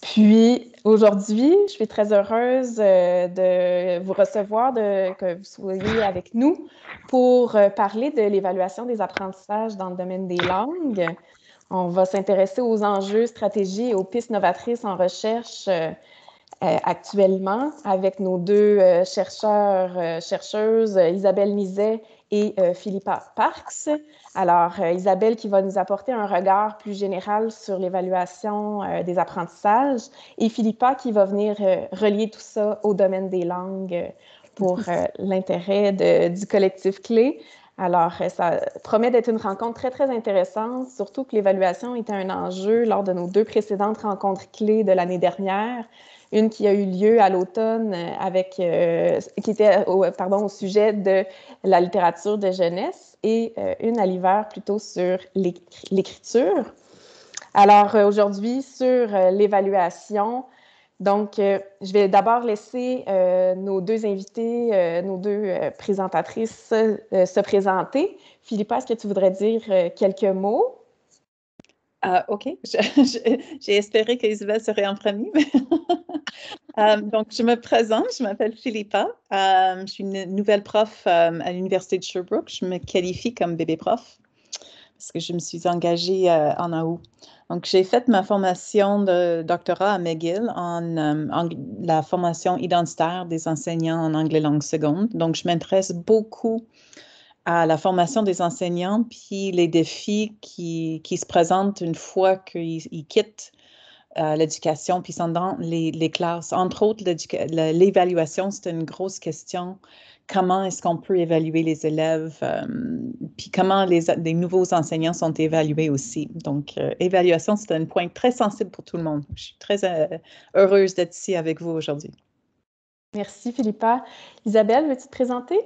Puis aujourd'hui, je suis très heureuse euh, de vous recevoir, de, que vous soyez avec nous pour euh, parler de l'évaluation des apprentissages dans le domaine des langues. On va s'intéresser aux enjeux, stratégies et aux pistes novatrices en recherche euh, actuellement avec nos deux chercheurs, chercheuses, Isabelle Nizet et Philippa Parks. Alors, euh, Isabelle qui va nous apporter un regard plus général sur l'évaluation euh, des apprentissages et Philippa qui va venir euh, relier tout ça au domaine des langues pour l'intérêt du collectif clé. Alors, euh, ça promet d'être une rencontre très, très intéressante, surtout que l'évaluation était un enjeu lors de nos deux précédentes rencontres clés de l'année dernière. Une qui a eu lieu à l'automne euh, avec, euh, qui était au, pardon, au sujet de la littérature de jeunesse et une à l'hiver plutôt sur l'écriture. Alors, aujourd'hui, sur l'évaluation, donc, euh, je vais d'abord laisser euh, nos deux invités, euh, nos deux présentatrices se présenter. Philippa, est-ce que tu voudrais dire quelques mots? OK. J'ai espéré qu'Isabelle serait en premier. donc, je me présente. Je m'appelle Philippa. je suis une nouvelle prof à l'Université de Sherbrooke. Je me qualifie comme bébé prof parce que je me suis engagée euh, en août. Donc, j'ai fait ma formation de doctorat à McGill euh, en, la formation identitaire des enseignants en anglais langue seconde. Donc, je m'intéresse beaucoup à la formation des enseignants, puis les défis qui, qui se présentent une fois qu'ils quittent euh, l'éducation, puis sont dans les, les classes. Entre autres, l'évaluation, c'est une grosse question. Comment est-ce qu'on peut évaluer les élèves, euh, puis comment les, nouveaux enseignants sont évalués aussi. Donc, euh, évaluation, c'est un point très sensible pour tout le monde. Je suis très heureuse d'être ici avec vous aujourd'hui. Merci, Philippa. Isabelle, veux-tu te présenter?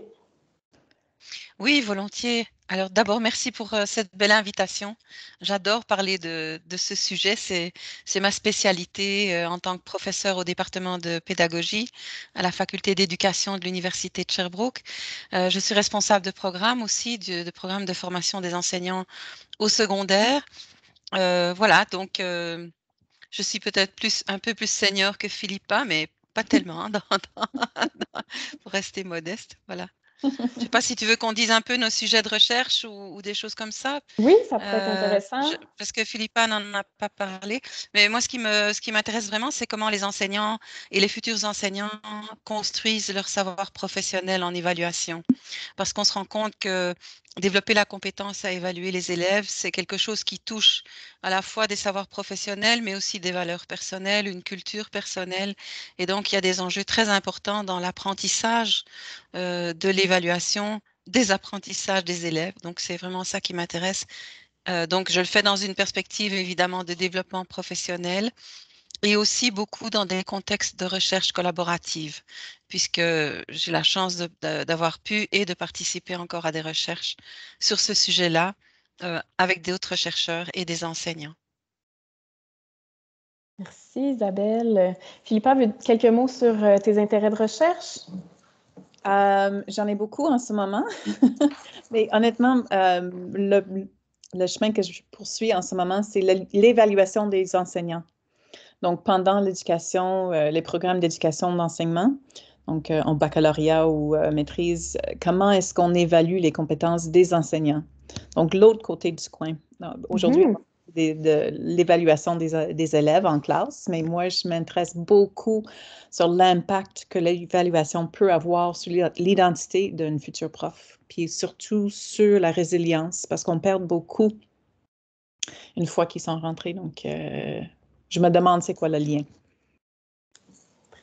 Oui, volontiers. Alors d'abord, merci pour euh, cette belle invitation. J'adore parler de, ce sujet. C'est, ma spécialité euh, en tant que professeur au département de pédagogie à la faculté d'éducation de l'Université de Sherbrooke. Euh, je suis responsable de programme aussi, de, de programme de formation des enseignants au secondaire. voilà, donc je suis peut-être plus, un peu plus senior que Philippa, mais pas tellement, hein, pour rester modeste. Voilà. Je ne sais pas si tu veux qu'on dise un peu nos sujets de recherche ou, des choses comme ça. Oui, ça pourrait être euh, intéressant. parce que Philippa n'en a pas parlé. Mais moi, ce qui, me, ce qui m'intéresse vraiment, c'est comment les enseignants et les futurs enseignants construisent leur savoir professionnel en évaluation. Parce qu'on se rend compte que développer la compétence à évaluer les élèves, c'est quelque chose qui touche à la fois des savoirs professionnels, mais aussi des valeurs personnelles, une culture personnelle. Et donc, il y a des enjeux très importants dans l'apprentissage euh, de l'évaluation, des apprentissages des élèves. Donc, c'est vraiment ça qui m'intéresse. Euh, donc, je le fais dans une perspective évidemment de développement professionnel, et aussi beaucoup dans des contextes de recherche collaborative, puisque j'ai la chance d'avoir pu et de participer encore à des recherches sur ce sujet-là euh, avec d'autres chercheurs et des enseignants. Merci Isabelle. Philippa, quelques mots sur euh, tes intérêts de recherche? Euh, j'en ai beaucoup en ce moment, mais honnêtement, euh, le chemin que je poursuis en ce moment, c'est l'évaluation des enseignants donc pendant l'éducation, euh, les programmes d'éducation d'enseignement, donc euh, en baccalauréat ou euh, maîtrise, comment est-ce qu'on évalue les compétences des enseignants? Donc l'autre côté du coin. Aujourd'hui, mm-hmm. de l'évaluation des, élèves en classe, mais moi, je m'intéresse beaucoup sur l'impact que l'évaluation peut avoir sur l'identité d'un future prof, puis surtout sur la résilience, parce qu'on perd beaucoup une fois qu'ils sont rentrés. Donc, je me demande c'est quoi le lien.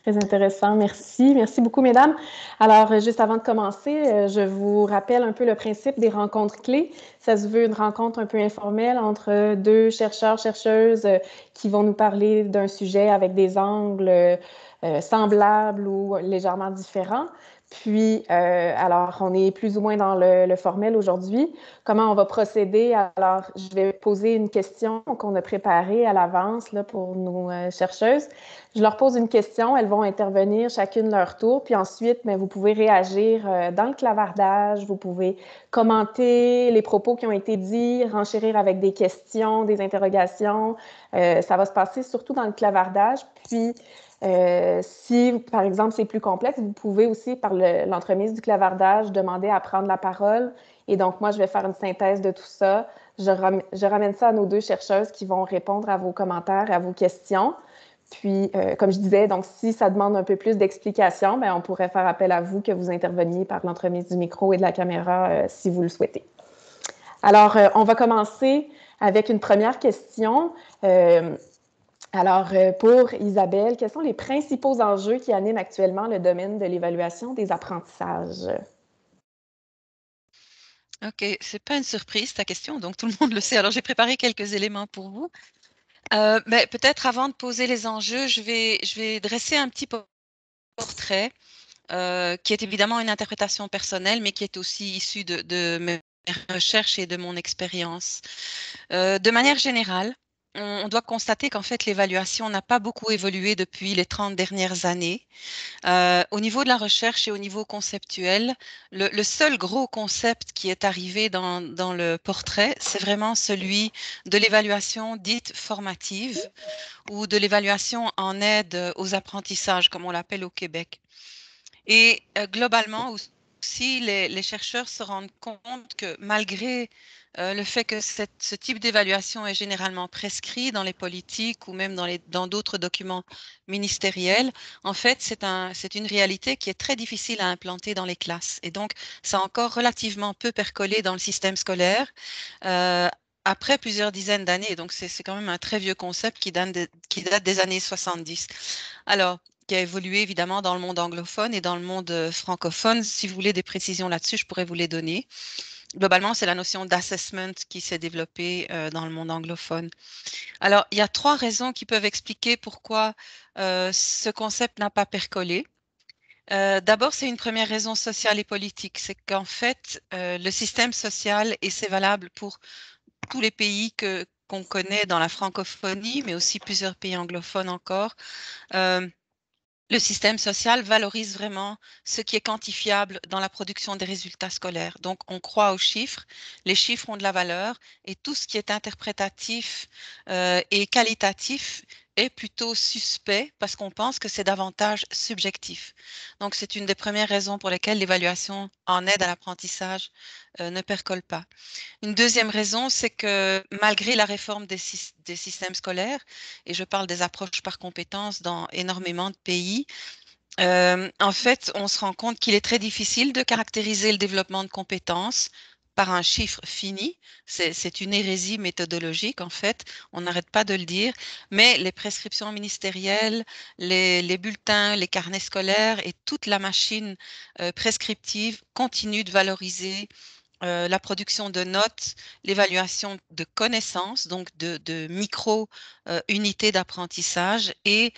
Très intéressant, merci. Merci beaucoup, mesdames. Alors, euh, juste avant de commencer, euh, je vous rappelle un peu le principe des rencontres clés. Ça se veut une rencontre un peu informelle entre deux chercheurs, chercheuses euh, qui vont nous parler d'un sujet avec des angles semblables ou légèrement différents. Puis, euh, alors, on est plus ou moins dans le, le formel aujourd'hui. Comment on va procéder? Alors, je vais poser une question qu'on a préparée à l'avance pour nos euh, chercheuses. Je leur pose une question, elles vont intervenir chacune leur tour. Puis ensuite, mais ben, vous pouvez réagir euh, dans le clavardage, vous pouvez commenter les propos qui ont été dits, renchérir avec des questions, des interrogations. Euh, ça va se passer surtout dans le clavardage. Puis, euh, si, par exemple, c'est plus complexe, vous pouvez aussi, par l'entremise du clavardage, demander à prendre la parole. Et donc, moi, je vais faire une synthèse de tout ça. Je, je ramène ça à nos deux chercheuses qui vont répondre à vos commentaires, à vos questions. Puis, euh, comme je disais, donc si ça demande un peu plus d'explications, ben, on pourrait faire appel à vous que vous interveniez par l'entremise du micro et de la caméra euh, si vous le souhaitez. Alors, on va commencer avec une première question. Euh, alors, euh, pour Isabelle, quels sont les principaux enjeux qui animent actuellement le domaine de l'évaluation des apprentissages? OK, n'est pas une surprise ta question, donc tout le monde le sait. Alors, j'ai préparé quelques éléments pour vous. mais euh, ben, peut-être avant de poser les enjeux, je vais, je vais dresser un petit portrait euh, qui est évidemment une interprétation personnelle, mais qui est aussi issue de, mes recherches et de mon expérience. de manière générale, on doit constater qu'en fait, l'évaluation n'a pas beaucoup évolué depuis les 30 dernières années. Euh, au niveau de la recherche et au niveau conceptuel, le, seul gros concept qui est arrivé dans, le portrait, c'est vraiment celui de l'évaluation dite formative ou de l'évaluation en aide aux apprentissages, comme on l'appelle au Québec. Et euh, globalement aussi, les, chercheurs se rendent compte que malgré euh, le fait que cette, ce type d'évaluation est généralement prescrit dans les politiques ou même dans, les, dans d'autres documents ministériels, en fait, c'est, un, c'est une réalité qui est très difficile à implanter dans les classes. Et donc, ça a encore relativement peu percolé dans le système scolaire. Euh, après plusieurs dizaines d'années, donc c'est, c'est quand même un très vieux concept qui date, qui date des années 70. Alors, qui a évolué évidemment dans le monde anglophone et dans le monde euh, francophone. Si vous voulez des précisions là-dessus, je pourrais vous les donner globalement, c'est la notion d'assessment qui s'est développée euh, dans le monde anglophone. Alors, il y a trois raisons qui peuvent expliquer pourquoi euh, ce concept n'a pas percolé. Euh, D'abord, c'est une première raison sociale et politique. C'est qu'en fait, euh, le système social, et c'est valable pour tous les pays qu'on connaît dans la francophonie, mais aussi plusieurs pays anglophones encore, le système social valorise vraiment ce qui est quantifiable dans la production des résultats scolaires. Donc, on croit aux chiffres, les chiffres ont de la valeur et tout ce qui est interprétatif euh, et qualitatif est plutôt suspect parce qu'on pense que c'est davantage subjectif. Donc, c'est une des premières raisons pour lesquelles l'évaluation en aide à l'apprentissage euh, ne percole pas. Une deuxième raison, c'est que malgré la réforme des, systèmes scolaires, et je parle des approches par compétences dans énormément de pays, euh, en fait, on se rend compte qu'il est très difficile de caractériser le développement de compétences par un chiffre fini. C'est une hérésie méthodologique, en fait. On n'arrête pas de le dire. Mais les prescriptions ministérielles, les, bulletins, les carnets scolaires et toute la machine euh, prescriptive continuent de valoriser euh, la production de notes, l'évaluation de connaissances, donc de, micro-unités euh, d'apprentissage et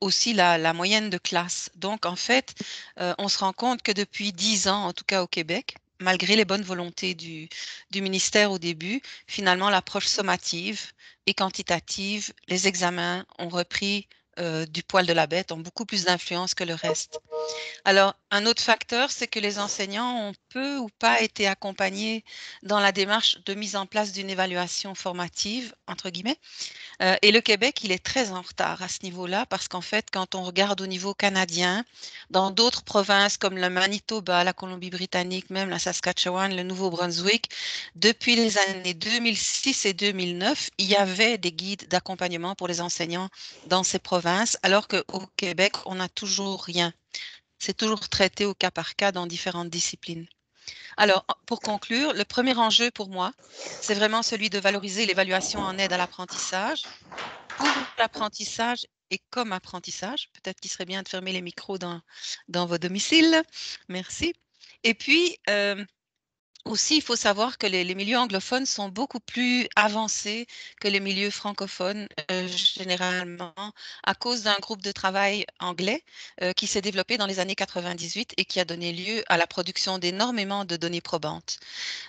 aussi la, moyenne de classe. Donc, en fait, on se rend compte que depuis 10 ans, en tout cas au Québec, malgré les bonnes volontés du, du ministère au début, finalement, l'approche sommative et quantitative, les examens ont repris euh, du poil de la bête, ont beaucoup plus d'influence que le reste. Alors, un autre facteur, c'est que les enseignants ont peu ou pas été accompagnés dans la démarche de mise en place d'une évaluation formative, entre guillemets. Euh, et le Québec, il est très en retard à ce niveau-là, parce qu'en fait, quand on regarde au niveau canadien, dans d'autres provinces comme le Manitoba, la Colombie-Britannique, même la Saskatchewan, le Nouveau-Brunswick, depuis les années 2006 et 2009, il y avait des guides d'accompagnement pour les enseignants dans ces provinces, alors qu'au Québec, on n'a toujours rien c'est toujours traité au cas par cas dans différentes disciplines. Mmh. Alors, pour conclure, le premier enjeu pour moi, c'est vraiment celui de valoriser l'évaluation en aide à l'apprentissage, pour l'apprentissage et comme apprentissage. Peut-être qu'il serait bien de fermer les micros dans, dans vos domiciles. Merci. Et puis, euh, aussi, il faut savoir que les, milieux anglophones sont beaucoup plus avancés que les milieux francophones euh, généralement à cause d'un groupe de travail anglais euh, qui s'est développé dans les années 98 et qui a donné lieu à la production d'énormément de données probantes.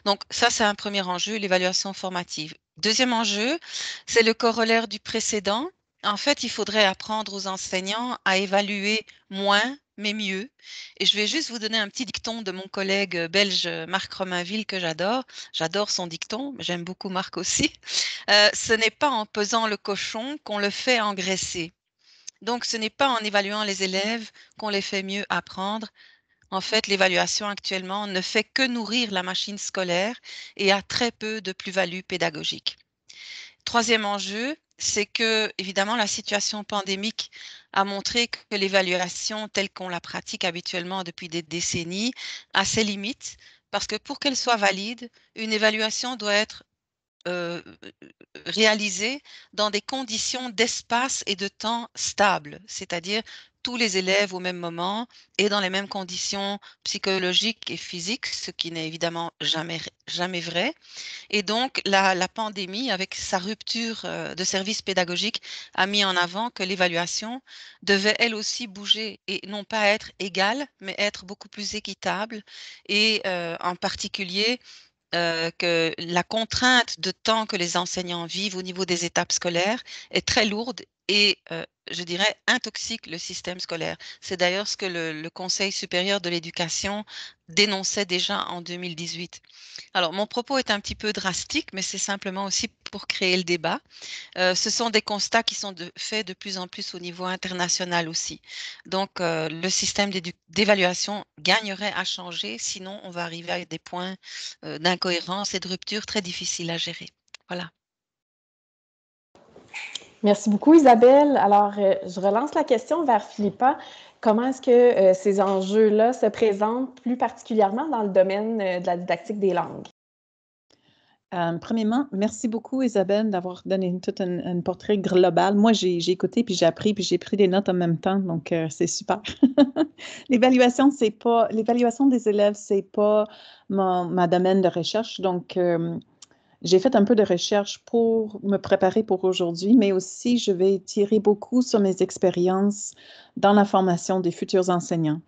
Donc ça, c'est un premier enjeu, l'évaluation formative. Deuxième enjeu, c'est le corollaire du précédent. En fait, il faudrait apprendre aux enseignants à évaluer moins mais mieux. Et je vais juste vous donner un petit dicton de mon collègue euh, belge euh, Marc Romainville que j'adore. J'adore son dicton, j'aime beaucoup Marc aussi. Euh, ce n'est pas en pesant le cochon qu'on le fait engraisser. Donc ce n'est pas en évaluant les élèves qu'on les fait mieux apprendre. En fait, l'évaluation actuellement ne fait que nourrir la machine scolaire et a très peu de plus-value pédagogique. Troisième enjeu, c'est que, évidemment, la situation pandémique a montré que l'évaluation telle qu'on la pratique habituellement depuis des décennies a ses limites, parce que pour qu'elle soit valide, une évaluation doit être euh, réalisée dans des conditions d'espace et de temps stables, c'est-à-dire tous les élèves au même moment et dans les mêmes conditions psychologiques et physiques, ce qui n'est évidemment jamais, jamais vrai. Et donc, la, pandémie, avec sa rupture euh, de service pédagogique, a mis en avant que l'évaluation devait elle aussi bouger et non pas être égale, mais être beaucoup plus équitable et euh, en particulier euh, que la contrainte de temps que les enseignants vivent au niveau des étapes scolaires est très lourde et, je dirais, intoxique le système scolaire. C'est d'ailleurs ce que le, Conseil supérieur de l'éducation dénonçait déjà en 2018. Alors, mon propos est un petit peu drastique, mais c'est simplement aussi pour créer le débat. ce sont des constats qui sont de, faits de plus en plus au niveau international aussi. Donc, le système d'évaluation gagnerait à changer, sinon on va arriver à des points d'incohérence et de rupture très difficiles à gérer. Voilà. Merci beaucoup, Isabelle. Alors, euh, je relance la question vers Philippa. Comment est-ce que euh, ces enjeux-là se présentent plus particulièrement dans le domaine euh, de la didactique des langues? premièrement, merci beaucoup, Isabelle, d'avoir donné tout un, portrait global. Moi, j'ai écouté, puis j'ai appris, puis j'ai pris des notes en même temps, donc c'est super. l'évaluation, c'est pas l'évaluation des élèves, c'est pas ma domaine de recherche, donc j'ai fait un peu de recherche pour me préparer pour aujourd'hui, mais aussi je vais tirer beaucoup sur mes expériences dans la formation des futurs enseignants.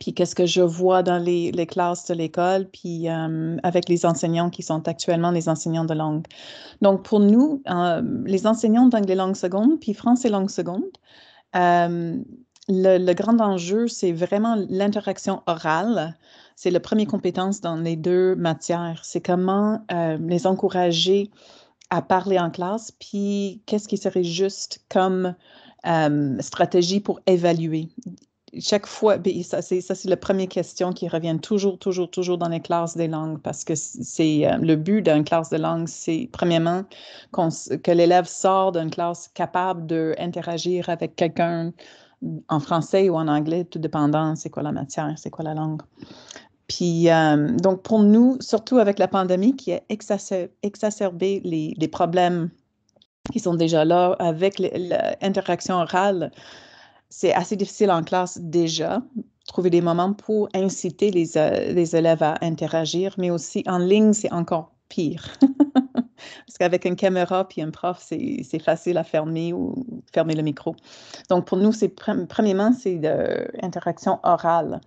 Puis qu'est-ce que je vois dans les, classes de l'école, puis euh, avec les enseignants qui sont actuellement les enseignants de langue. Donc pour nous, euh, les enseignants d'anglais langue seconde, puis français langue seconde, euh, le, le, grand enjeu, c'est vraiment l'interaction orale c'est la première compétence dans les deux matières. C'est comment euh, les encourager à parler en classe, puis qu'est-ce qui serait juste comme euh, stratégie pour évaluer. Chaque fois, ben, ça c'est, ça c'est la première question qui revient toujours, toujours, toujours dans les classes des langues parce que c'est euh, le but d'une classe de langue, c'est premièrement que l'élève sort d'une classe capable d'interagir avec quelqu'un en français ou en anglais, tout dépendant, c'est quoi la matière, c'est quoi la langue. Puis, euh, donc, pour nous, surtout avec la pandémie qui a exacerbé les, problèmes qui sont déjà là avec l'interaction orale, c'est assez difficile en classe déjà. Trouver des moments pour inciter les, euh, les élèves à interagir, mais aussi en ligne, c'est encore pire. Parce qu'avec une caméra puis un prof, c'est facile à fermer ou fermer le micro. Donc, pour nous, c'est premièrement, c'est l'interaction orale.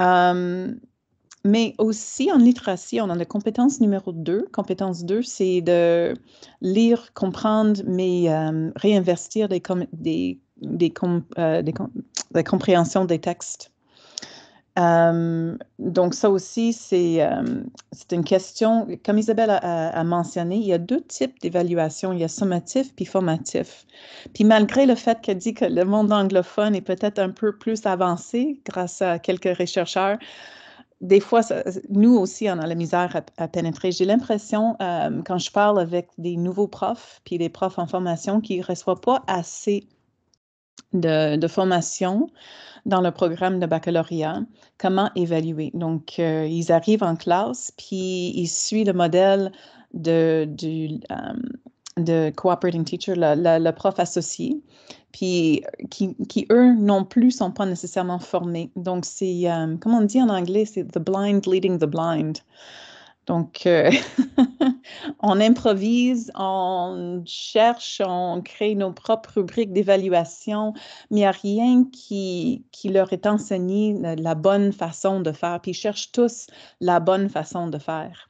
mais aussi en littératie, on a la compétence numéro deux. Compétence deux, c'est de lire, comprendre, mais réinvestir des, des, des, euh, des, des compréhensions des textes. Euh, donc, ça aussi, euh, c'est une question. Comme Isabelle a, mentionné, il y a deux types d'évaluation. Il y a sommatif puis formatif. Puis malgré le fait qu'elle dit que le monde anglophone est peut-être un peu plus avancé grâce à quelques chercheurs, des fois, nous aussi, on a la misère à, pénétrer. J'ai l'impression, euh, quand je parle avec des nouveaux profs, puis des profs en formation, qui ne reçoivent pas assez de, formation dans le programme de baccalauréat, comment évaluer. Donc, euh, ils arrivent en classe, puis ils suivent le modèle de, du, euh, de cooperating teacher, le, prof associé, puis euh, qui, qui, eux non plus sont pas nécessairement formés. Donc, c'est, comment on dit en anglais, c'est the blind leading the blind. Donc, euh, on improvise, on cherche, on crée nos propres rubriques d'évaluation, mais il n'y a rien qui, qui, leur est enseigné la bonne façon de faire. Puis ils cherchent tous la bonne façon de faire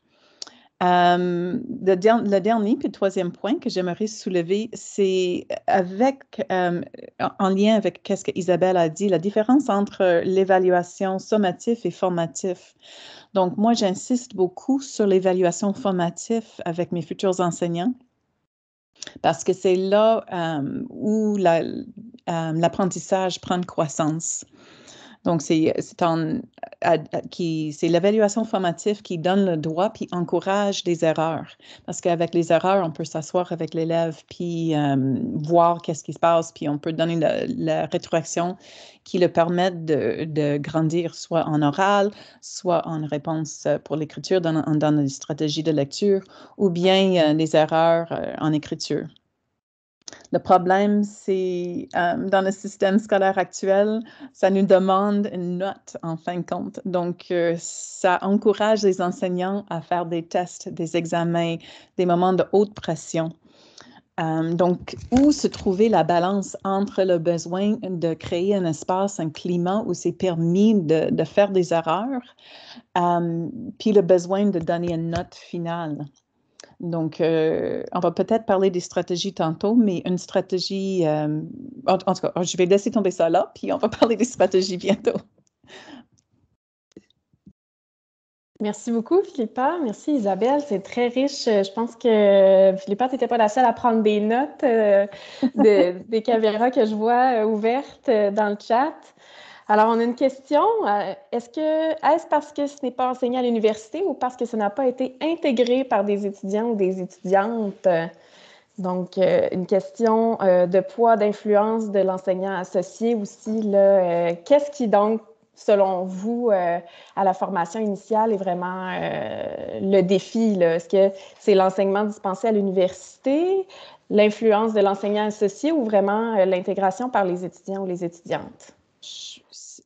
le, dernier et le troisième point que j'aimerais soulever, c'est euh, avec en lien avec qu'est-ce qu'Isabelle a dit, la différence entre euh, l'évaluation sommative et formative. Donc moi, j'insiste beaucoup sur l'évaluation formative avec mes futurs enseignants parce que c'est là où l'apprentissage prend croissance. Donc, c'est l'évaluation formative qui donne le droit puis encourage des erreurs. Parce qu'avec les erreurs, on peut s'asseoir avec l'élève puis euh, voir qu'est-ce qui se passe, puis on peut donner la, rétroaction qui le permette de, de, grandir soit en oral, soit en réponse euh, pour l'écriture dans, dans une stratégies de lecture, ou bien euh, des les erreurs en écriture. Le problème, c'est euh, dans le système scolaire actuel, ça nous demande une note en fin de compte. Donc, euh, ça encourage les enseignants à faire des tests, des examens, des moments de haute pression. Euh, donc, où se trouver la balance entre le besoin de créer un espace, un climat où c'est permis de, faire des erreurs, puis le besoin de donner une note finale? Donc, euh, on va peut-être parler des stratégies tantôt, mais une stratégie, euh, en, tout cas, je vais laisser tomber ça là, puis on va parler des stratégies bientôt. Merci beaucoup, Philippa. Merci, Isabelle. C'est très riche. Je pense que Philippa, tu n'étais pas la seule à prendre des notes euh, des caméras que je vois ouvertes dans le chat. Alors, on a une question. Euh, est-ce parce que ce n'est pas enseigné à l'université ou parce que ce n'a pas été intégré par des étudiants ou des étudiantes? Donc, euh, une question euh, de poids, d'influence de l'enseignant associé aussi. Qu'est-ce qui, donc, selon vous, à la formation initiale est vraiment le défi? Est-ce que c'est l'enseignement dispensé à l'université, l'influence de l'enseignant associé ou vraiment l'intégration par les étudiants ou les étudiantes?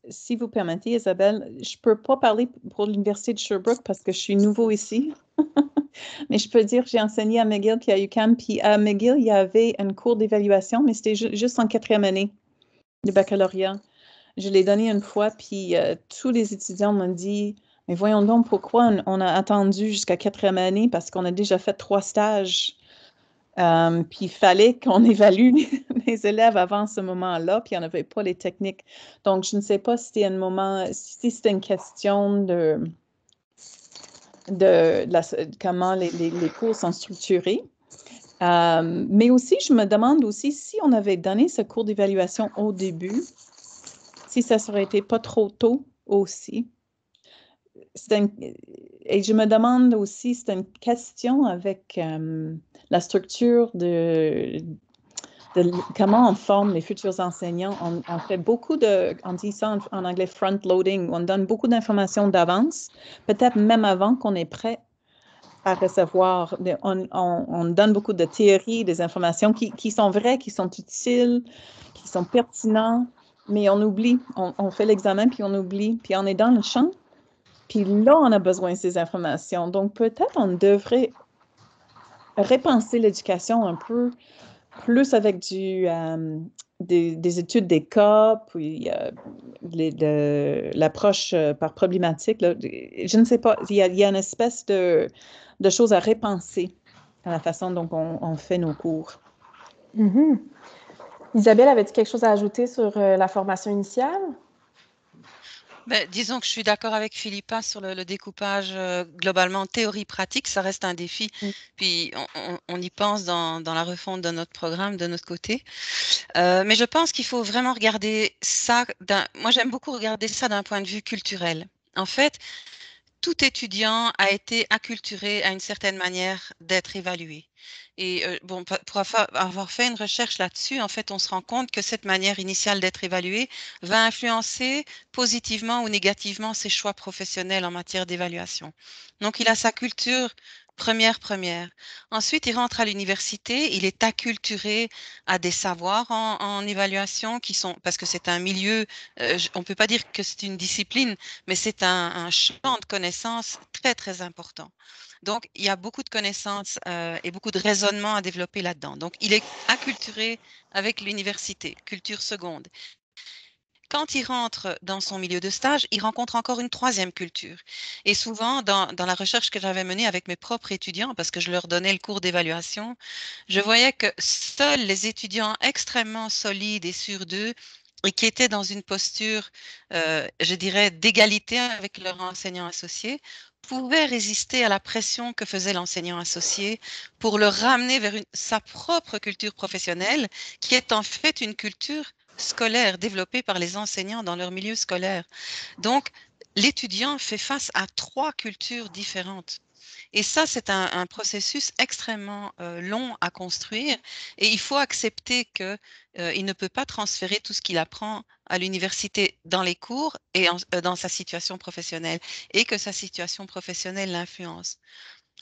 si vous permettez, Isabelle, je ne peux pas parler pour l'Université de Sherbrooke parce que je suis nouveau ici. mais je peux dire, que j'ai enseigné à McGill puis à UCAM. Puis à McGill, il y avait un cours d'évaluation, mais c'était juste en quatrième année de baccalauréat. Je l'ai donné une fois, puis euh, tous les étudiants m'ont dit Mais voyons donc pourquoi on a attendu jusqu'à quatrième année parce qu'on a déjà fait trois stages euh, puis il fallait qu'on évalue les élèves avant ce moment-là, puis on n'avait pas les techniques. Donc, je ne sais pas si c'était un moment, si c'est une question de, de, comment les, cours sont structurés. Euh, mais aussi, je me demande aussi si on avait donné ce cours d'évaluation au début, si ça serait été pas trop tôt aussi. et je me demande aussi, c'est une question avec euh, la structure de, comment on forme les futurs enseignants. On, fait beaucoup de, on dit ça en, anglais front loading, on donne beaucoup d'informations d'avance, peut-être même avant qu'on est prêt à recevoir. On, donne beaucoup de théories, des informations qui, sont vraies, qui sont utiles, qui sont pertinentes, mais on oublie. On, on fait l'examen, puis on oublie, puis on est dans le champ. Puis là, on a besoin de ces informations. Donc, peut-être on devrait Répenser l'éducation un peu plus avec du, euh, des, études des cas, puis euh, l'approche euh, par problématique. je ne sais pas, il y a, une espèce de, de choses à repenser dans la façon dont on, fait nos cours. Mm-hmm. Isabelle, avait tu quelque chose à ajouter sur la formation initiale? Ben, disons que je suis d'accord avec Philippa sur le, découpage euh, globalement théorie-pratique, ça reste un défi. Mm. Puis on, on, on, y pense dans, dans, la refonte de notre programme, de notre côté. Euh, mais je pense qu'il faut vraiment regarder ça. Moi, j'aime beaucoup regarder ça d'un point de vue culturel. En fait, tout étudiant a été acculturé à une certaine manière d'être évalué. Et euh, bon, pour avoir fait une recherche là-dessus, en fait, on se rend compte que cette manière initiale d'être évalué va influencer positivement ou négativement ses choix professionnels en matière d'évaluation. Donc, il a sa culture Première, première. Ensuite, il rentre à l'université, il est acculturé à des savoirs en, évaluation qui sont, parce que c'est un milieu, euh, on ne peut pas dire que c'est une discipline, mais c'est un, champ de connaissances très, très important. Donc, il y a beaucoup de connaissances euh, et beaucoup de raisonnements à développer là-dedans. Donc, il est acculturé avec l'université, culture seconde quand il rentre dans son milieu de stage, il rencontre encore une troisième culture. Et souvent, dans, la recherche que j'avais menée avec mes propres étudiants, parce que je leur donnais le cours d'évaluation, je voyais que seuls les étudiants extrêmement solides et sûrs d'eux et qui étaient dans une posture, euh, je dirais, d'égalité avec leur enseignant associé, pouvaient résister à la pression que faisait l'enseignant associé pour le ramener vers sa propre culture professionnelle, qui est en fait une culture scolaire développé par les enseignants dans leur milieu scolaire. Donc, l'étudiant fait face à trois cultures différentes. Et ça, c'est un, processus extrêmement euh, long à construire et il faut accepter qu'il euh, il ne peut pas transférer tout ce qu'il apprend à l'université dans les cours et euh, dans sa situation professionnelle et que sa situation professionnelle l'influence.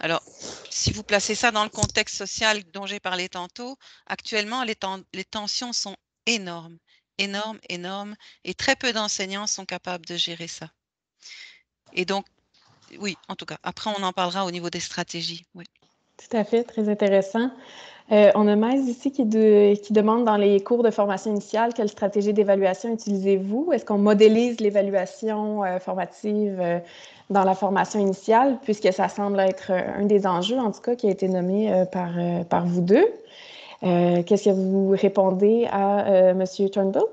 Alors, si vous placez ça dans le contexte social dont j'ai parlé tantôt, actuellement, les tensions sont énormes énorme, énorme, et très peu d'enseignants sont capables de gérer ça. Et donc, oui, en tout cas, après, on en parlera au niveau des stratégies. Tout à fait, très intéressant. Euh, on a Maïs ici qui, qui, demande dans les cours de formation initiale quelle stratégie d'évaluation utilisez-vous? Est-ce qu'on modélise l'évaluation euh, formative euh, dans la formation initiale, puisque ça semble être un des enjeux, en tout cas, qui a été nommé par, par vous deux? Euh, qu'est-ce que vous répondez à euh, Monsieur M. Turnbull?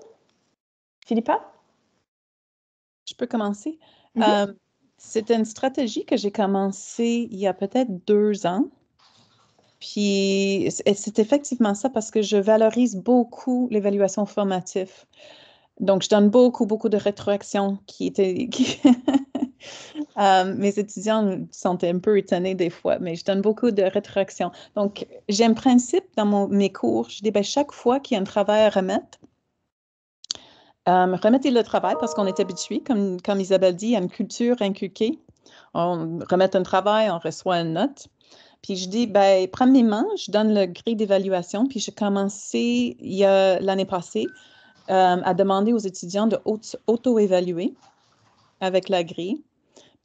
Philippa? Je peux commencer. Euh, c'est une stratégie que j'ai commencée il y a peut-être deux ans. Puis c'est effectivement ça parce que je valorise beaucoup l'évaluation formative. Donc, je donne beaucoup, beaucoup de rétroaction qui, étaient, Euh, mes étudiants sont un peu étonnés des fois, mais je donne beaucoup de rétroaction. Donc, j'ai un principe dans mes cours. Je dis, ben, chaque fois qu'il y a un travail à remettre, euh, remettez le travail parce qu'on est habitué, comme, Isabelle dit, à une culture inculquée. On remet un travail, on reçoit une note. Puis je dis, ben, premièrement, je donne le grille d'évaluation. Puis j'ai commencé il y a l'année passée euh, à demander aux étudiants de auto-évaluer avec la grille.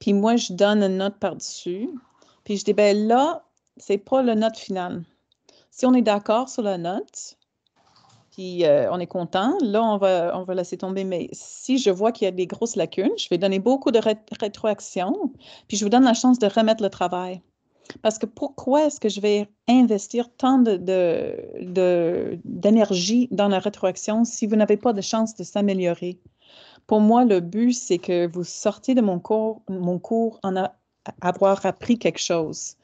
Puis moi, je donne une note par-dessus. Puis je dis, ben là, c'est pas la note finale. Si on est d'accord sur la note, puis euh, on est content, là, on va, on va laisser tomber. Mais si je vois qu'il y a des grosses lacunes, je vais donner beaucoup de rétroaction, puis je vous donne la chance de remettre le travail. Parce que pourquoi est-ce que je vais investir tant d'énergie de, dans la rétroaction si vous n'avez pas de chance de s'améliorer? Pour moi, le but, c'est que vous sortiez de mon cours, mon cours en avoir appris quelque chose.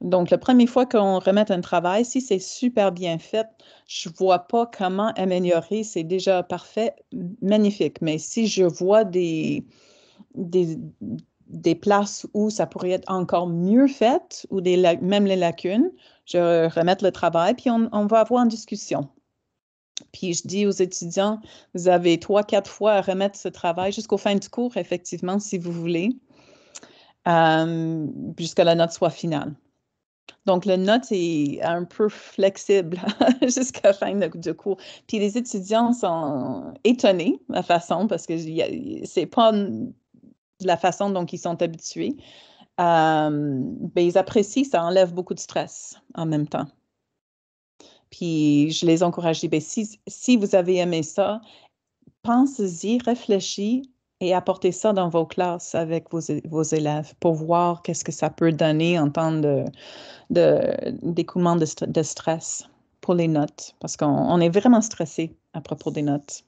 Donc, la première fois qu'on remet un travail, si c'est super bien fait, je ne vois pas comment améliorer. C'est déjà parfait, magnifique. Mais si je vois des, places où ça pourrait être encore mieux fait ou des, même les lacunes, je remets le travail, puis on, on va avoir une discussion. Puis je dis aux étudiants, vous avez trois, quatre fois à remettre ce travail jusqu'au fin du cours, effectivement, si vous voulez, euh, jusqu'à la note soit finale. Donc, la note est un peu flexible jusqu'à la fin de, cours. Puis les étudiants sont étonnés de la façon, parce que ce n'est pas la façon dont ils sont habitués. mais euh, ben, ils apprécient, ça enlève beaucoup de stress en même temps. Puis je les encourage, je dis, ben, si, si vous avez aimé ça, pensez-y, réfléchis et apportez ça dans vos classes avec vos, élèves pour voir qu'est-ce que ça peut donner en temps de, de, d'écoulement de, stress pour les notes, parce qu'on est vraiment stressé à propos des notes.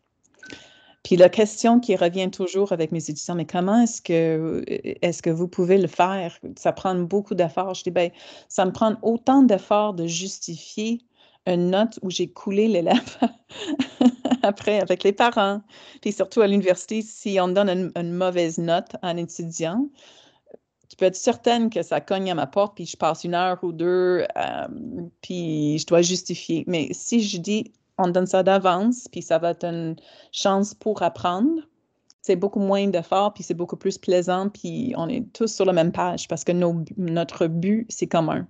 Puis la question qui revient toujours avec mes étudiants, mais comment est-ce que, est que vous pouvez le faire? Ça prend beaucoup d'efforts. Je dis, ben, ça me prend autant d'efforts de justifier une note où j'ai coulé l'élève après avec les parents. Puis surtout à l'université, si on donne une, mauvaise note à un étudiant, tu peux être certaine que ça cogne à ma porte, puis je passe une heure ou deux, euh, puis je dois justifier. Mais si je dis, on donne ça d'avance, puis ça va être une chance pour apprendre, c'est beaucoup moins d'efforts, puis c'est beaucoup plus plaisant, puis on est tous sur la même page parce que notre but, c'est commun.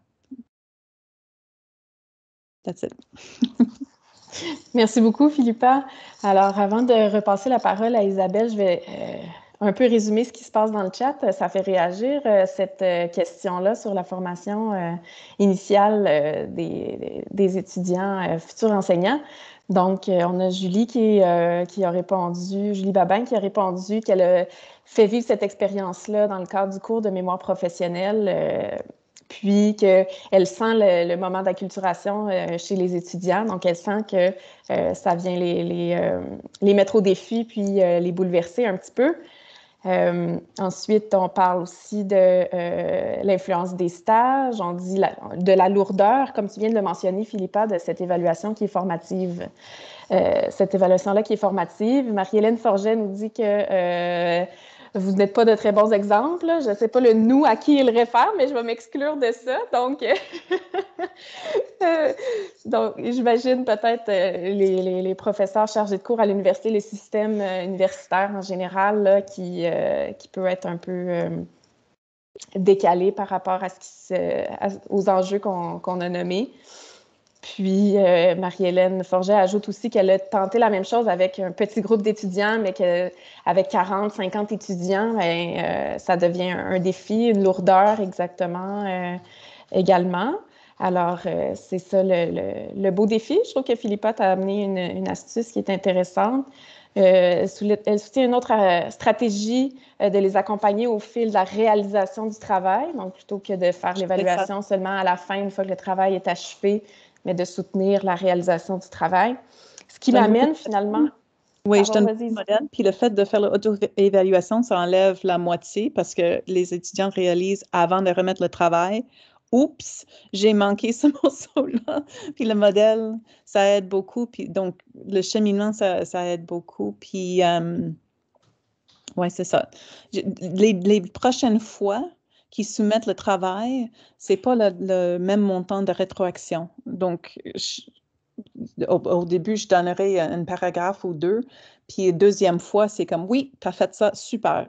That's Merci beaucoup, Philippa. Alors, avant de repasser la parole à Isabelle, je vais euh, un peu résumer ce qui se passe dans le chat. Ça fait réagir euh, cette euh, question-là sur la formation initiale des, étudiants futurs enseignants. Donc, on a Julie qui, qui a répondu, Julie Babin qui a répondu qu'elle a fait vivre cette expérience-là dans le cadre du cours de mémoire professionnelle puis qu'elle sent le, moment d'acculturation euh, chez les étudiants. Donc, elle sent que euh, ça vient les, les, euh, les, mettre au défi, puis les bouleverser un petit peu. ensuite, on parle aussi de l'influence des stages, on dit de la lourdeur, comme tu viens de le mentionner, Philippa, de cette évaluation qui est formative. cette évaluation-là qui est formative. Marie-Hélène Forget nous dit que vous n'êtes pas de très bons exemples. Je ne sais pas le nous à qui il réfère, mais je vais m'exclure de ça. Donc, euh, donc j'imagine peut-être euh, les, professeurs chargés de cours à l'université, les systèmes euh, universitaires en général, qui, peut être un peu décalé par rapport à ce aux enjeux qu'on a nommés. Puis, euh, Marie-Hélène Forget ajoute aussi qu'elle a tenté la même chose avec un petit groupe d'étudiants, mais qu'avec 40, 50 étudiants, ben, euh, ça devient un, défi, une lourdeur exactement euh, également. Alors, c'est ça le, beau défi. Je trouve que Philippa a amené une, une, astuce qui est intéressante. elle soutient une autre stratégie de les accompagner au fil de la réalisation du travail, donc plutôt que de faire l'évaluation seulement à la fin, une fois que le travail est achevé, mais de soutenir la réalisation du travail. Ce qui ben, m'amène finalement. Oui, je ah, donne Puis le fait de faire l'auto-évaluation, ça enlève la moitié parce que les étudiants réalisent avant de remettre le travail. Oups, j'ai manqué ce morceau-là. Puis le modèle, ça aide beaucoup. Puis donc, le cheminement, ça, aide beaucoup. Puis, euh, ouais, c'est ça. Les, les prochaines fois, qui soumettent le travail, c'est pas le, même montant de rétroaction. Donc, au, début, je donnerai un paragraphe ou deux, puis deuxième fois, c'est comme oui, tu as fait ça, super.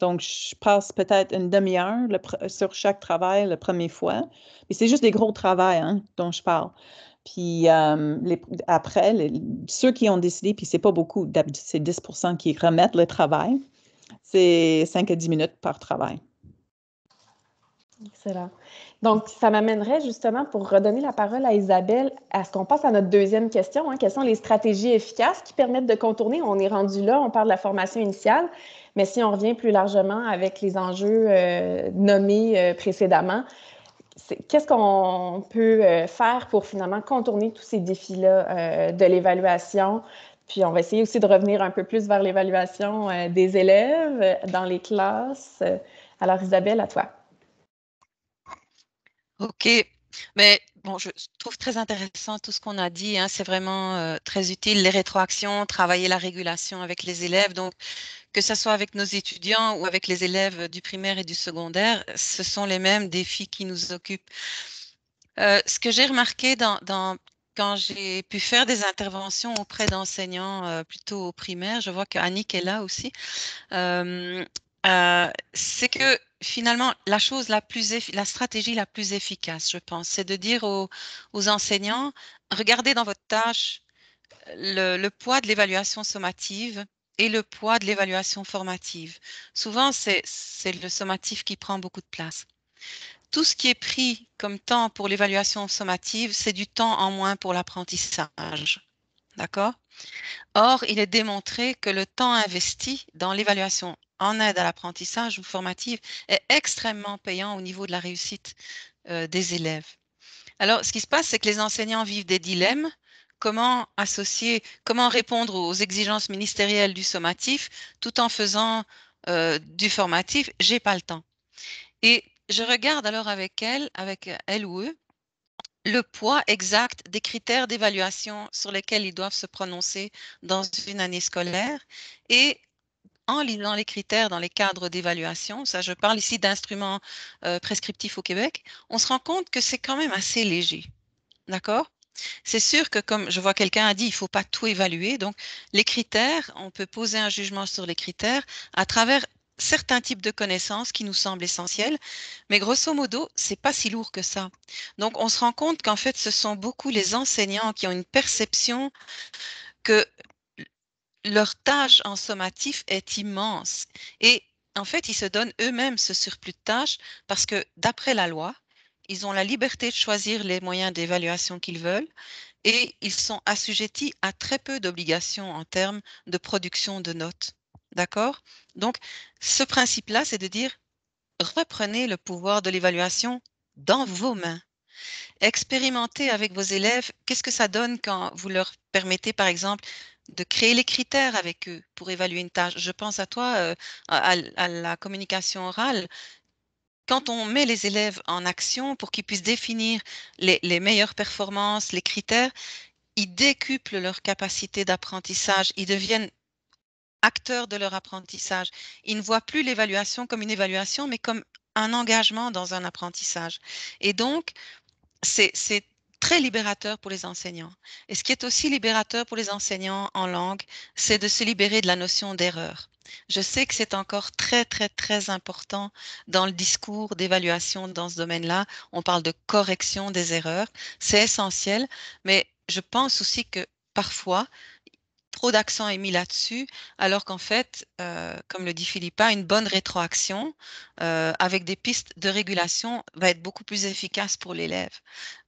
Donc, je passe peut-être une demi-heure sur chaque travail la première fois. Puis, c'est juste des gros travails hein, dont je parle. Puis après, ceux qui ont décidé, puis c'est pas beaucoup, c'est 10 qui remettent le travail, c'est 5 à 10 minutes par travail. Excellent. Donc, ça m'amènerait justement pour redonner la parole à Isabelle à ce qu'on passe à notre deuxième question. Hein. quelles sont les stratégies efficaces qui permettent de contourner? On est rendu là, on parle de la formation initiale, mais si on revient plus largement avec les enjeux euh, nommés euh, précédemment, qu'est-ce qu'on peut euh, faire pour finalement contourner tous ces défis-là de l'évaluation? Puis on va essayer aussi de revenir un peu plus vers l'évaluation des élèves dans les classes. Alors Isabelle, à toi. Ok, mais bon, je trouve très intéressant tout ce qu'on a dit. Hein, c'est vraiment très utile, les rétroactions, travailler la régulation avec les élèves. Donc, que ce soit avec nos étudiants ou avec les élèves du primaire et du secondaire, ce sont les mêmes défis qui nous occupent. Euh, ce que j'ai remarqué dans, dans quand j'ai pu faire des interventions auprès d'enseignants plutôt au primaire, je vois que Annick est là aussi, c'est que finalement, la chose la plus, la stratégie la plus efficace, je pense, c'est de dire aux, enseignants, regardez dans votre tâche le, le poids de l'évaluation sommative et le poids de l'évaluation formative. Souvent, c'est le sommatif qui prend beaucoup de place. Tout ce qui est pris comme temps pour l'évaluation sommative, c'est du temps en moins pour l'apprentissage. D'accord Or, il est démontré que le temps investi dans l'évaluation en aide à l'apprentissage ou formative est extrêmement payant au niveau de la réussite euh, des élèves. Alors, ce qui se passe, c'est que les enseignants vivent des dilemmes. Comment associer, comment répondre aux exigences ministérielles du sommatif tout en faisant euh, du formatif J'ai pas le temps. Et je regarde alors avec elle, avec elle ou eux, le poids exact des critères d'évaluation sur lesquels ils doivent se prononcer dans une année scolaire et en lisant les critères dans les cadres d'évaluation, ça je parle ici d'instruments euh, prescriptifs au Québec, on se rend compte que c'est quand même assez léger. D'accord c'est sûr que comme je vois quelqu'un a dit, il ne faut pas tout évaluer. Donc, les critères, on peut poser un jugement sur les critères à travers certains types de connaissances qui nous semblent essentielles, mais grosso modo, c'est pas si lourd que ça. Donc, on se rend compte qu'en fait, ce sont beaucoup les enseignants qui ont une perception que leur tâche en sommatif est immense. Et en fait, ils se donnent eux-mêmes ce surplus de tâches parce que, d'après la loi, ils ont la liberté de choisir les moyens d'évaluation qu'ils veulent et ils sont assujettis à très peu d'obligations en termes de production de notes. D'accord Donc, ce principe-là, c'est de dire, reprenez le pouvoir de l'évaluation dans vos mains. Expérimentez avec vos élèves qu'est-ce que ça donne quand vous leur permettez, par exemple, de créer les critères avec eux pour évaluer une tâche. Je pense à toi, euh, à, la communication orale. Quand on met les élèves en action pour qu'ils puissent définir les, les meilleures performances, les critères, ils décuplent leur capacité d'apprentissage, ils deviennent acteurs de leur apprentissage. Ils ne voient plus l'évaluation comme une évaluation, mais comme un engagement dans un apprentissage. Et donc, c'est très libérateur pour les enseignants. Et ce qui est aussi libérateur pour les enseignants en langue, c'est de se libérer de la notion d'erreur. Je sais que c'est encore très, très, très important dans le discours d'évaluation dans ce domaine-là. On parle de correction des erreurs. C'est essentiel, mais je pense aussi que parfois, trop d'accent est mis là-dessus, alors qu'en fait, euh, comme le dit Philippa, une bonne rétroaction euh, avec des pistes de régulation va être beaucoup plus efficace pour l'élève.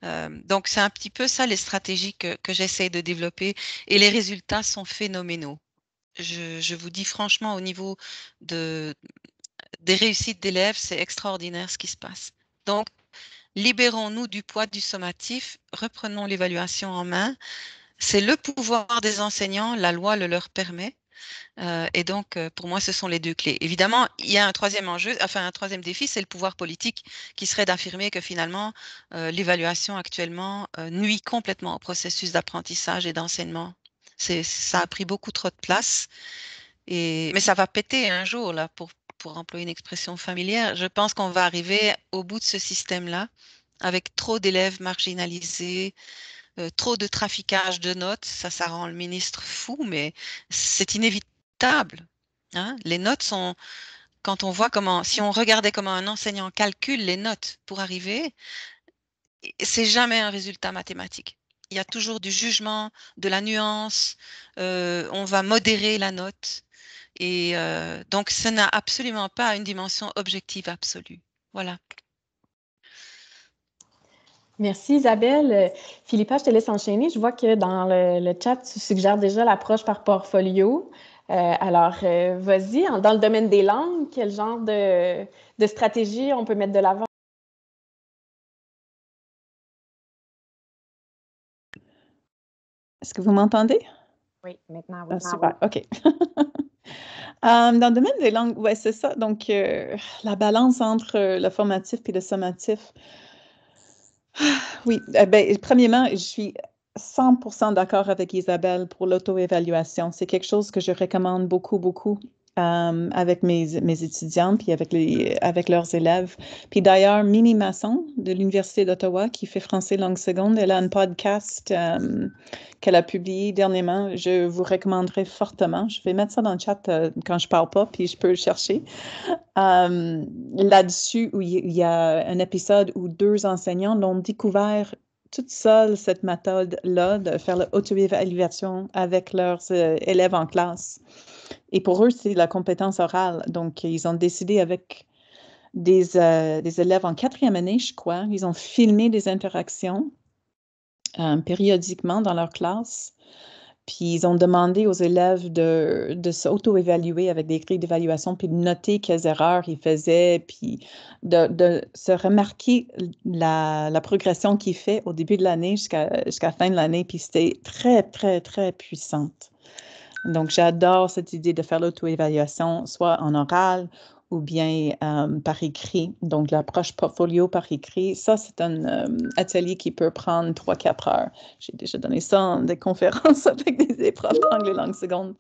Euh, donc c'est un petit peu ça les stratégies que, que j'essaye de développer et les résultats sont phénoménaux. Je, je vous dis franchement, au niveau de, des réussites d'élèves, c'est extraordinaire ce qui se passe. Donc, libérons-nous du poids du sommatif, reprenons l'évaluation en main c'est le pouvoir des enseignants, la loi le leur permet. Euh, et donc, euh, pour moi, ce sont les deux clés. Évidemment, il y a un troisième enjeu, enfin un troisième défi, c'est le pouvoir politique, qui serait d'affirmer que finalement, euh, l'évaluation actuellement nuit complètement au processus d'apprentissage et d'enseignement. Ça a pris beaucoup trop de place. Et, mais ça va péter un jour, là, pour, pour employer une expression familière. Je pense qu'on va arriver au bout de ce système-là, avec trop d'élèves marginalisés, euh, trop de traficage de notes, ça, ça rend le ministre fou, mais c'est inévitable. Hein. les notes sont, quand on voit comment, si on regardait comment un enseignant calcule les notes pour arriver, c'est jamais un résultat mathématique. Il y a toujours du jugement, de la nuance, euh, on va modérer la note. Et euh, donc, ce n'a absolument pas une dimension objective absolue. Voilà. Merci Isabelle. Euh, Philippa, je te laisse enchaîner. Je vois que dans le, chat, tu suggères déjà l'approche par portfolio. Euh, alors, euh, vas-y, dans le domaine des langues, quel genre de, stratégie on peut mettre de l'avant? Est-ce que vous m'entendez? Oui, maintenant, oui. Ah, super, OK. dans le domaine des langues, oui, c'est ça. Donc, la balance entre le formatif et le sommatif. Oui, eh ben, premièrement, je suis 100% d'accord avec Isabelle pour l'auto-évaluation. C'est quelque chose que je recommande beaucoup, beaucoup euh, avec mes, mes, étudiantes, puis avec, les, avec leurs élèves. Puis d'ailleurs, Mimi Masson de l'Université d'Ottawa, qui fait français langue seconde, elle a un podcast euh, qu'elle a publié dernièrement. Je vous recommanderais fortement. Je vais mettre ça dans le chat euh, quand je parle pas, puis je peux le chercher. Là-dessus, où il y a un épisode où deux enseignants l'ont découvert toute seule cette méthode-là de faire l'auto-évaluation avec leurs élèves en classe. Et pour eux, c'est la compétence orale. Donc, ils ont décidé avec des, euh, des élèves en quatrième année, je crois, ils ont filmé des interactions euh, périodiquement dans leur classe. Puis ils ont demandé aux élèves de, de s'auto-évaluer avec des grilles d'évaluation, puis de noter quelles erreurs ils faisaient, puis de, de se remarquer la, la progression qu'ils fait au début de l'année jusqu'à jusqu'à la fin de l'année. Puis c'était très, très, très puissante. Donc, j'adore cette idée de faire l'auto-évaluation, soit en oral ou bien euh, par écrit. Donc, l'approche portfolio par écrit, ça, c'est un euh, atelier qui peut prendre 3-4 heures. J'ai déjà donné ça en des conférences avec des épreuves d'anglais langue seconde.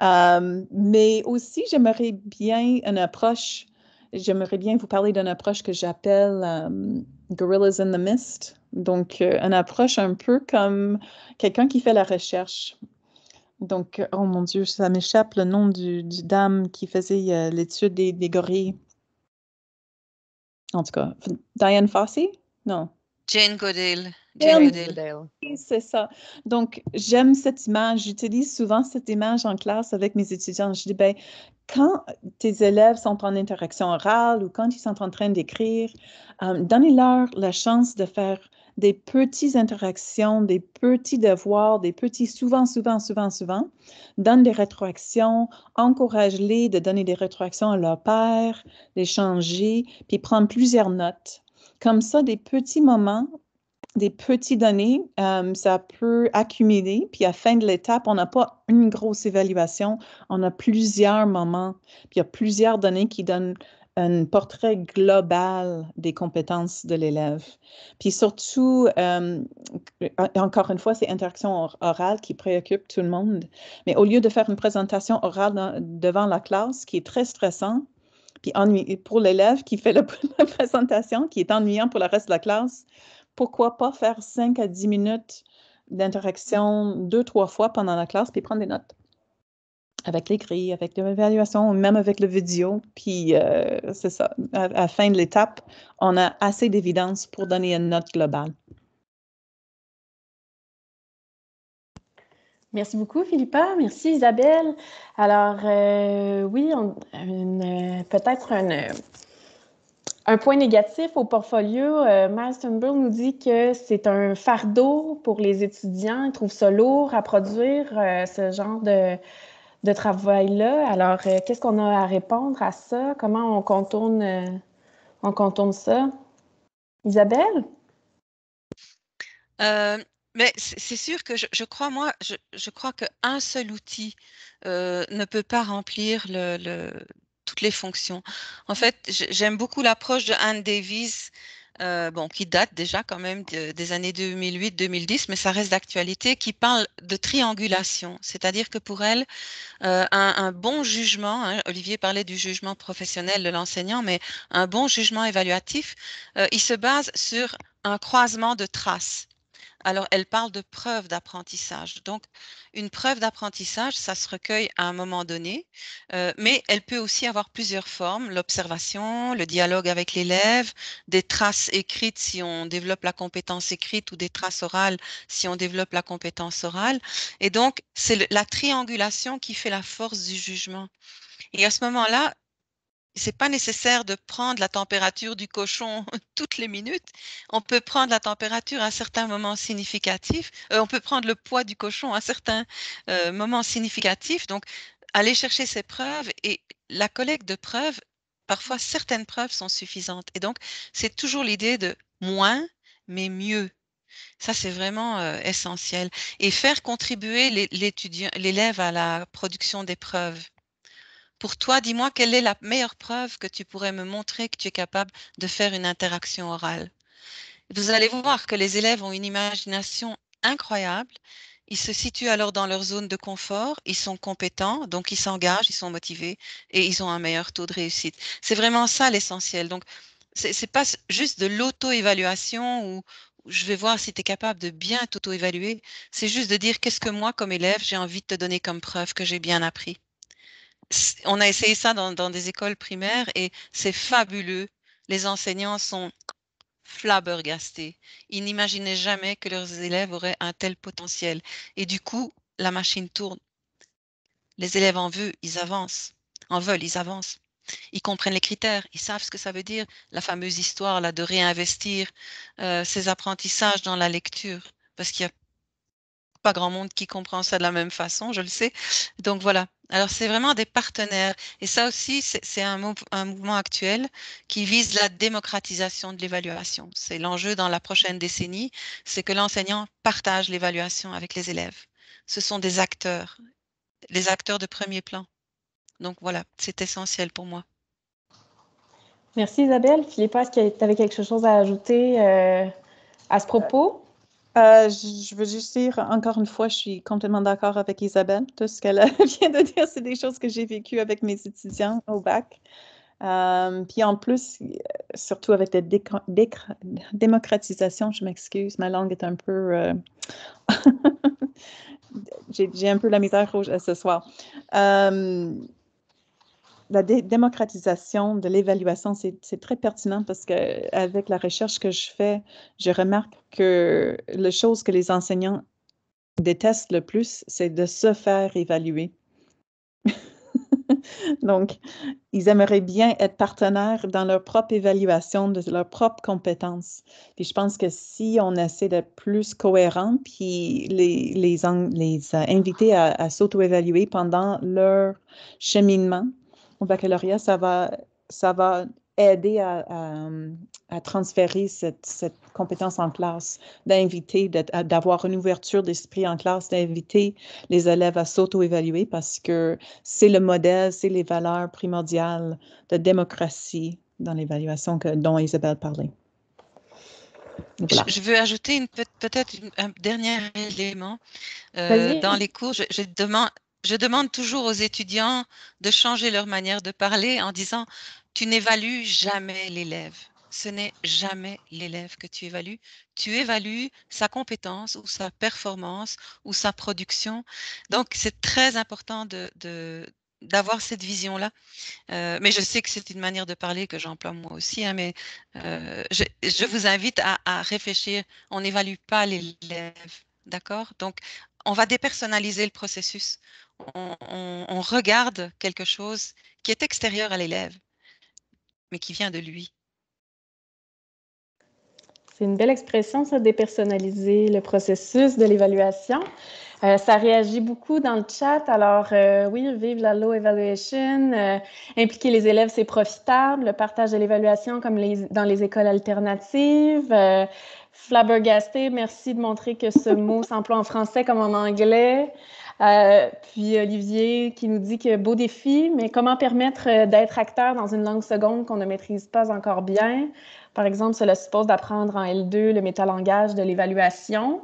Euh, mais aussi, j'aimerais bien une approche, j'aimerais bien vous parler d'une approche que j'appelle Gorillas in the Mist. Donc, une approche un peu comme quelqu'un qui fait la recherche donc, euh, oh mon Dieu, ça m'échappe le nom du, dame qui faisait euh, l'étude des, des gorilles. En tout cas, Diane Fossey? Non. Jane Goodale. Jane c'est ça. Donc, j'aime cette image. J'utilise souvent cette image en classe avec mes étudiants. Je dis, ben, quand tes élèves sont en interaction orale ou quand ils sont en train d'écrire, euh, donnez-leur la chance de faire des petites interactions, des petits devoirs, des petits souvent, souvent, souvent, souvent. Donne des rétroactions, encourage-les de donner des rétroactions à leur père, d'échanger, puis prendre plusieurs notes comme ça, des petits moments, des petites données, euh, ça peut accumuler. Puis à la fin de l'étape, on n'a pas une grosse évaluation, on a plusieurs moments. Puis il y a plusieurs données qui donnent un portrait global des compétences de l'élève. Puis surtout, euh, encore une fois, c'est interaction orale qui préoccupe tout le monde. Mais au lieu de faire une présentation orale devant la classe, qui est très stressant, puis pour l'élève qui fait la, présentation, qui est ennuyant pour le reste de la classe, pourquoi pas faire 5 à 10 minutes d'interaction deux, trois fois pendant la classe, puis prendre des notes avec l'écrit, avec l'évaluation, même avec le vidéo. Puis euh, c'est ça, à la fin de l'étape, on a assez d'évidence pour donner une note globale. Merci beaucoup, Philippa. Merci, Isabelle. Alors, euh, oui, euh, peut-être un, euh, un point négatif au portfolio. Euh, Miles nous dit que c'est un fardeau pour les étudiants. Ils trouvent ça lourd à produire ce genre de, travail-là. Alors, qu'est-ce qu'on a à répondre à ça? Comment on contourne, on contourne ça? Isabelle? Mais c'est sûr que je, crois, moi, je, je crois qu'un seul outil euh, ne peut pas remplir le, toutes les fonctions. En mmh. fait, j'aime beaucoup l'approche de Anne Davies. Euh, bon, qui date déjà quand même des années 2008-2010, mais ça reste d'actualité, qui parle de triangulation. C'est-à-dire que pour elle, euh, un, bon jugement, hein, Olivier parlait du jugement professionnel de l'enseignant, mais un bon jugement évaluatif, il se base sur un croisement de traces. Alors, elle parle de preuve d'apprentissage. Donc, une preuve d'apprentissage, ça se recueille à un moment donné, euh, mais elle peut aussi avoir plusieurs formes, l'observation, le dialogue avec l'élève, des traces écrites si on développe la compétence écrite ou des traces orales si on développe la compétence orale. Et donc, c'est la triangulation qui fait la force du jugement. Et à ce moment-là, n'est pas nécessaire de prendre la température du cochon toutes les minutes. On peut prendre la température à certains moments significatifs. Euh, on peut prendre le poids du cochon à certains euh, moments significatifs. Donc, aller chercher ces preuves et la collecte de preuves, parfois certaines preuves sont suffisantes. Et donc, c'est toujours l'idée de moins, mais mieux. Ça, c'est vraiment euh, essentiel. Et faire contribuer l'élève à la production des preuves. Pour toi, dis-moi quelle est la meilleure preuve que tu pourrais me montrer que tu es capable de faire une interaction orale. Vous allez voir que les élèves ont une imagination incroyable. Ils se situent alors dans leur zone de confort, ils sont compétents, donc ils s'engagent, ils sont motivés et ils ont un meilleur taux de réussite. C'est vraiment ça l'essentiel. Donc, c'est pas juste de l'auto-évaluation où je vais voir si tu es capable de bien t'auto-évaluer. C'est juste de dire qu'est-ce que moi, comme élève, j'ai envie de te donner comme preuve que j'ai bien appris on a essayé ça dans, des écoles primaires et c'est fabuleux. Les enseignants sont flabbergastés. Ils n'imaginaient jamais que leurs élèves auraient un tel potentiel. Et du coup, la machine tourne. Les élèves en veulent, ils avancent. En veulent, ils avancent. Ils comprennent les critères, ils savent ce que ça veut dire. La fameuse histoire là de réinvestir euh, ses apprentissages dans la lecture, parce qu'il y a pas grand monde qui comprend ça de la même façon, je le sais. Donc voilà. Alors c'est vraiment des partenaires. Et ça aussi, c'est un, un, mouvement actuel qui vise la démocratisation de l'évaluation. C'est l'enjeu dans la prochaine décennie, c'est que l'enseignant partage l'évaluation avec les élèves. Ce sont des acteurs, des acteurs de premier plan. Donc voilà, c'est essentiel pour moi. Merci Isabelle. Philippe, est-ce que tu avais quelque chose à ajouter euh, à ce propos? Euh, je veux juste dire, encore une fois, je suis complètement d'accord avec Isabelle. Tout ce qu'elle vient de dire, c'est des choses que j'ai vécues avec mes étudiants au bac. Euh, puis en plus, euh, surtout avec la démocratisation, je m'excuse, ma langue est un peu... j'ai un peu la misère rouge ce soir la démocratisation de l'évaluation, c'est très pertinent parce que avec la recherche que je fais, je remarque que la chose que les enseignants détestent le plus, c'est de se faire évaluer. Donc, ils aimeraient bien être partenaires dans leur propre évaluation de leurs propres compétences. Puis je pense que si on essaie d'être plus cohérent, puis les, les, euh, inviter à, à s'auto-évaluer pendant leur cheminement, au baccalauréat, ça va, ça va aider à, à, transférer cette, cette, compétence en classe, d'inviter, d'avoir une ouverture d'esprit en classe, d'inviter les élèves à s'auto-évaluer parce que c'est le modèle, c'est les valeurs primordiales de démocratie dans l'évaluation dont Isabelle parlait. Je, veux ajouter peut-être un dernier élément. Euh, dans les cours, je demande je demande toujours aux étudiants de changer leur manière de parler en disant tu n'évalues jamais l'élève. Ce n'est jamais l'élève que tu évalues. Tu évalues sa compétence ou sa performance ou sa production. Donc, c'est très important de, d'avoir cette vision-là. Euh, mais je sais que c'est une manière de parler que j'emploie moi aussi, hein, mais euh, je, vous invite à, à réfléchir. On n'évalue pas l'élève, d'accord Donc, on va dépersonnaliser le processus. On, regarde quelque chose qui est extérieur à l'élève, mais qui vient de lui. C'est une belle expression, ça, dépersonnaliser le processus de l'évaluation. Euh, ça réagit beaucoup dans le chat. Alors, euh, oui, vive la low evaluation. Euh, impliquer les élèves, c'est profitable. Le partage de l'évaluation, comme dans les écoles alternatives. Flabbergasté, merci de montrer que ce mot s'emploie en français comme en anglais. Euh, puis Olivier qui nous dit que beau défi, mais comment permettre euh, d'être acteur dans une langue seconde qu'on ne maîtrise pas encore bien? Par exemple, cela suppose d'apprendre en L2 le métalangage de l'évaluation.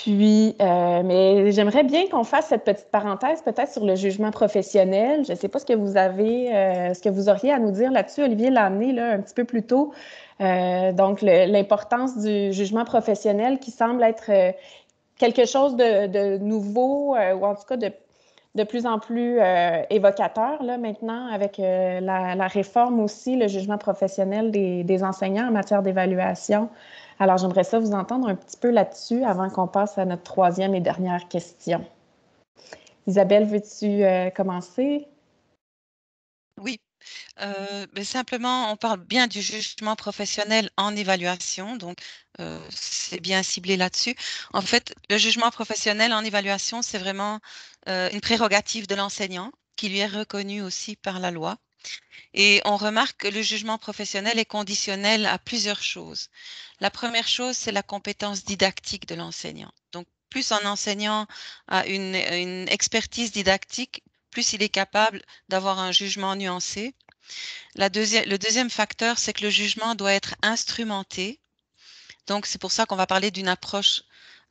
Puis, euh, mais j'aimerais bien qu'on fasse cette petite parenthèse peut-être sur le jugement professionnel. Je ne sais pas ce que vous avez, euh, ce que vous auriez à nous dire là-dessus. Olivier l'a amené là, un petit peu plus tôt. Euh, donc, l'importance du jugement professionnel qui semble être quelque chose de, de nouveau ou en tout cas de de plus en plus euh, évocateur là, maintenant avec euh, la, réforme aussi, le jugement professionnel des, enseignants en matière d'évaluation. Alors, j'aimerais ça vous entendre un petit peu là-dessus avant qu'on passe à notre troisième et dernière question. Isabelle, veux-tu euh, commencer? Oui simplement, on parle bien du jugement professionnel en évaluation, donc c'est bien ciblé là-dessus. En fait, le jugement professionnel en évaluation, c'est vraiment une prérogative de l'enseignant qui lui est reconnue aussi par la loi. Et on remarque que le jugement professionnel est conditionnel à plusieurs choses. La première chose, c'est la compétence didactique de l'enseignant. Donc, plus un enseignant a une, une expertise didactique, plus il est capable d'avoir un jugement nuancé. La le deuxième facteur, c'est que le jugement doit être instrumenté. Donc, c'est pour ça qu'on va parler d'une approche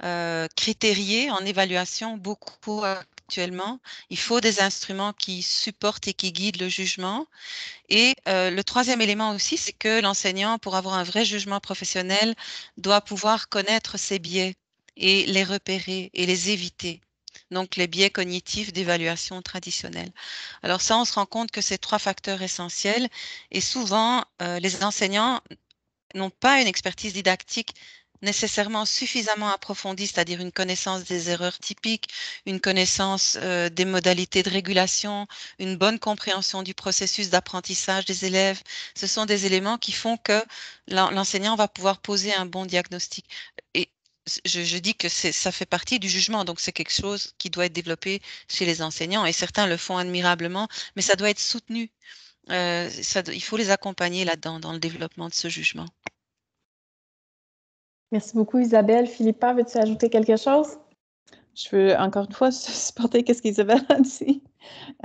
euh, critériée en évaluation beaucoup actuellement. Il faut des instruments qui supportent et qui guident le jugement. Et euh, le troisième élément aussi, c'est que l'enseignant, pour avoir un vrai jugement professionnel, doit pouvoir connaître ses biais et les repérer et les éviter donc les biais cognitifs d'évaluation traditionnelle. Alors ça, on se rend compte que c'est trois facteurs essentiels et souvent, euh, les enseignants n'ont pas une expertise didactique nécessairement suffisamment approfondie, c'est-à-dire une connaissance des erreurs typiques, une connaissance euh, des modalités de régulation, une bonne compréhension du processus d'apprentissage des élèves. Ce sont des éléments qui font que l'enseignant va pouvoir poser un bon diagnostic je, dis que ça fait partie du jugement, donc c'est quelque chose qui doit être développé chez les enseignants et certains le font admirablement, mais ça doit être soutenu. Euh, il faut les accompagner là-dedans, dans le développement de ce jugement. Merci beaucoup, Isabelle. Philippa, veux-tu ajouter quelque chose? Je veux encore une fois supporter ce qu'Isabelle a dit,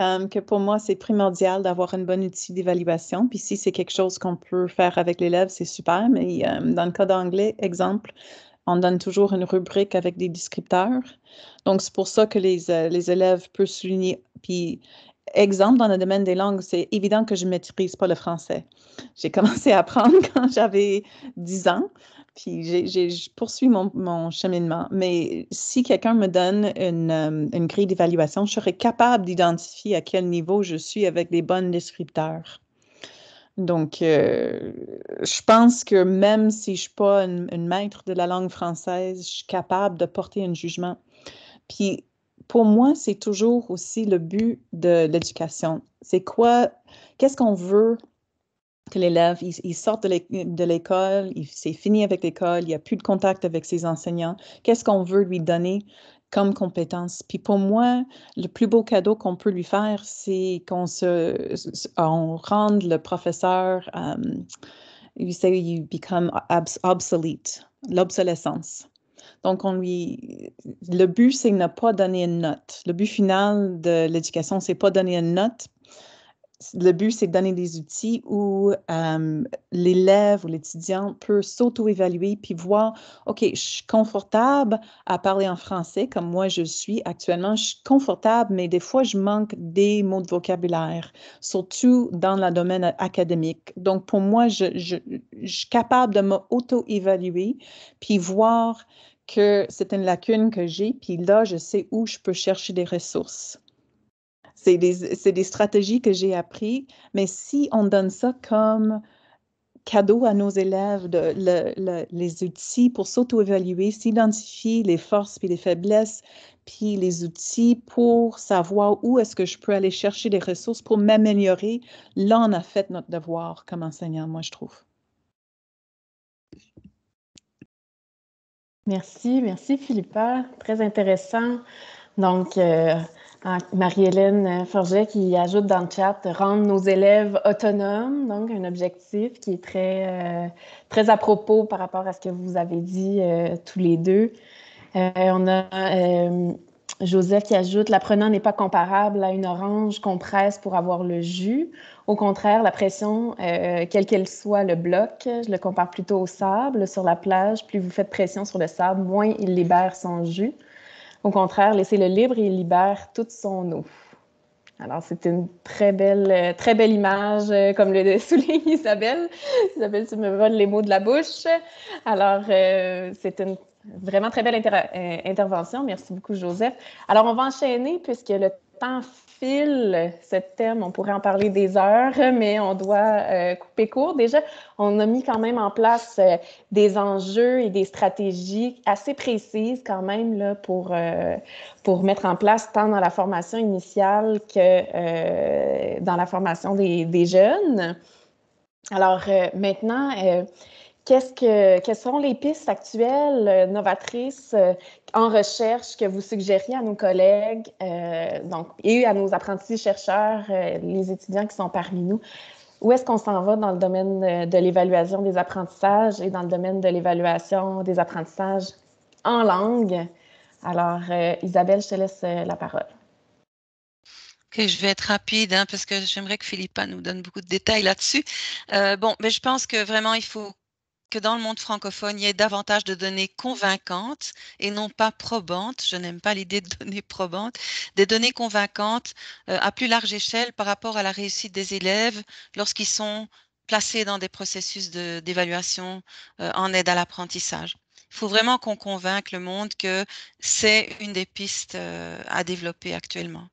euh, que pour moi, c'est primordial d'avoir un bon outil d'évaluation. Puis si c'est quelque chose qu'on peut faire avec l'élève, c'est super. Mais euh, dans le cas d'anglais, exemple, on donne toujours une rubrique avec des descripteurs. Donc, c'est pour ça que les, euh, les, élèves peuvent souligner. Puis, exemple, dans le domaine des langues, c'est évident que je ne maîtrise pas le français. J'ai commencé à apprendre quand j'avais 10 ans, puis je poursuis mon, mon, cheminement. Mais si quelqu'un me donne une, euh, une grille d'évaluation, je serai capable d'identifier à quel niveau je suis avec des bonnes descripteurs. Donc, euh, je pense que même si je ne suis pas une, maître de la langue française, je suis capable de porter un jugement. Puis, pour moi, c'est toujours aussi le but de l'éducation. C'est quoi, qu'est-ce qu'on veut que l'élève, il, sort sorte de l'école, c'est fini avec l'école, il n'y a plus de contact avec ses enseignants. Qu'est-ce qu'on veut lui donner comme compétence. Puis pour moi, le plus beau cadeau qu'on peut lui faire, c'est qu'on se, on rende le professeur, um, you say you become obsolete, l'obsolescence. Donc, on lui, le but, c'est de ne pas donner une note. Le but final de l'éducation, c'est pas donner une note, le but, c'est de donner des outils où l'élève ou l'étudiant peut s'auto-évaluer puis voir, OK, je suis confortable à parler en français comme moi je suis actuellement. Je suis confortable, mais des fois, je manque des mots de vocabulaire, surtout dans le domaine académique. Donc, pour moi, je, je suis capable de m'auto-évaluer puis voir que c'est une lacune que j'ai, puis là, je sais où je peux chercher des ressources. C'est des, stratégies que j'ai apprises, mais si on donne ça comme cadeau à nos élèves, de, les outils pour s'auto-évaluer, s'identifier les forces puis les faiblesses, puis les outils pour savoir où est-ce que je peux aller chercher des ressources pour m'améliorer. Là, on a fait notre devoir comme enseignant, moi, je trouve. Merci, merci Philippa, très intéressant. Donc, euh, Marie-Hélène euh, Forget qui ajoute dans le chat rendre nos élèves autonomes, donc un objectif qui est très, euh, très à propos par rapport à ce que vous avez dit euh, tous les deux. on a Joseph qui ajoute l'apprenant n'est pas comparable à une orange qu'on presse pour avoir le jus. Au contraire, la pression, quelle qu'elle soit, le bloque. Je le compare plutôt au sable sur la plage. Plus vous faites pression sur le sable, moins il libère son jus. Au contraire, laissez-le libre et il libère toute son eau. Alors, c'est une très belle, euh, très belle image, euh, comme le souligne Isabelle. Isabelle, tu me voles les mots de la bouche. Alors, euh, c'est une vraiment très belle intervention. Merci beaucoup, Joseph. Alors, on va enchaîner puisque le temps file, ce thème, on pourrait en parler des heures, mais on doit euh, couper court. Déjà, on a mis quand même en place euh, des enjeux et des stratégies assez précises quand même là, pour, euh, pour mettre en place tant dans la formation initiale que dans la formation des, des jeunes. Alors maintenant, ce que, quelles sont les pistes actuelles, euh, novatrices, euh, en recherche que vous suggériez à nos collègues euh, donc, et à nos apprentis chercheurs, les étudiants qui sont parmi nous? Où est-ce qu'on s'en va dans le domaine de l'évaluation des apprentissages et dans le domaine de l'évaluation des apprentissages en langue? Alors, Isabelle, je te laisse la parole. Que je vais être rapide hein, parce que j'aimerais que Philippa nous donne beaucoup de détails là-dessus. bon, mais ben, je pense que vraiment il faut dans le monde francophone, il y ait davantage de données convaincantes et non pas probantes. Je n'aime pas l'idée de données probantes, des données convaincantes euh, à plus large échelle par rapport à la réussite des élèves lorsqu'ils sont placés dans des processus d'évaluation euh, en aide à l'apprentissage. Il faut vraiment qu'on convainque le monde que c'est une des pistes euh, à développer actuellement.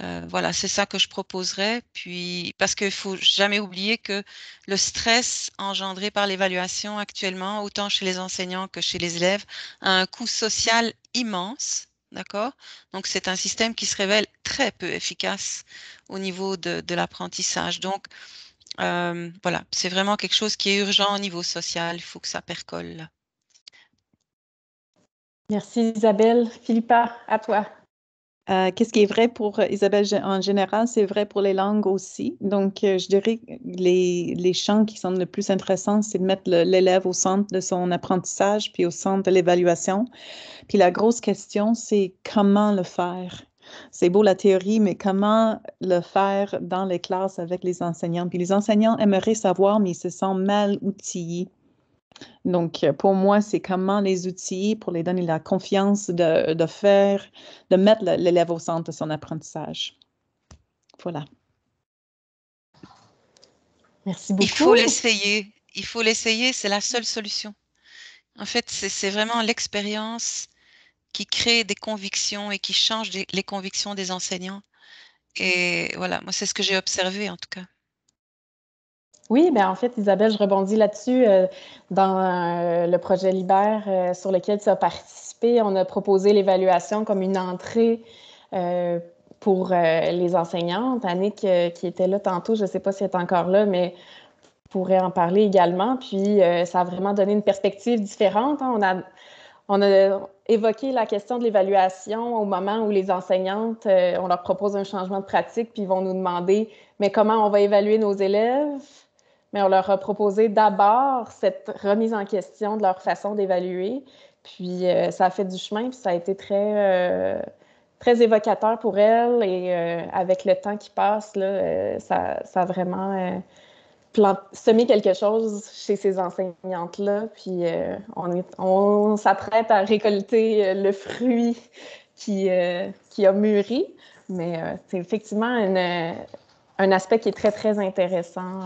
Euh, voilà, c'est ça que je proposerais. Puis, parce qu'il faut jamais oublier que le stress engendré par l'évaluation actuellement, autant chez les enseignants que chez les élèves, a un coût social immense. D'accord Donc, c'est un système qui se révèle très peu efficace au niveau de, l'apprentissage. Donc, euh, voilà, c'est vraiment quelque chose qui est urgent au niveau social. Il faut que ça percole. Merci Isabelle. Philippa, à toi. Euh, qu'est-ce qui est vrai pour euh, Isabelle en général, c'est vrai pour les langues aussi. Donc, euh, je dirais les, les champs qui sont le plus intéressants, c'est de mettre l'élève au centre de son apprentissage, puis au centre de l'évaluation. Puis la grosse question, c'est comment le faire. C'est beau la théorie, mais comment le faire dans les classes avec les enseignants? Puis les enseignants aimeraient savoir, mais ils se sentent mal outillés. Donc, euh, pour moi, c'est comment les outils pour les donner la confiance de, faire, de mettre l'élève au centre de son apprentissage. Voilà. Merci beaucoup. Il faut l'essayer. Il faut l'essayer. C'est la seule solution. En fait, c'est vraiment l'expérience qui crée des convictions et qui change les convictions des enseignants. Et voilà, moi, c'est ce que j'ai observé en tout cas. Oui, ben en fait, Isabelle, je rebondis là-dessus. Euh, dans euh, le projet Libère euh, sur lequel tu as participé, on a proposé l'évaluation comme une entrée pour les enseignantes. Annick, qui était là tantôt, je ne sais pas si elle est encore là, mais pourrait en parler également. Puis, ça a vraiment donné une perspective différente. Hein. On a on a évoqué la question de l'évaluation au moment où les enseignantes, on leur propose un changement de pratique, puis ils vont nous demander, mais comment on va évaluer nos élèves? mais on leur a proposé d'abord cette remise en question de leur façon d'évaluer. Puis euh, ça a fait du chemin, puis ça a été très, euh, très évocateur pour elles. Et euh, avec le temps qui passe, là, ça, ça, a vraiment plant, semé quelque chose chez ces enseignantes-là. Puis on, on s'apprête à récolter le fruit qui, qui a mûri. Mais c'est effectivement un aspect qui est très, très intéressant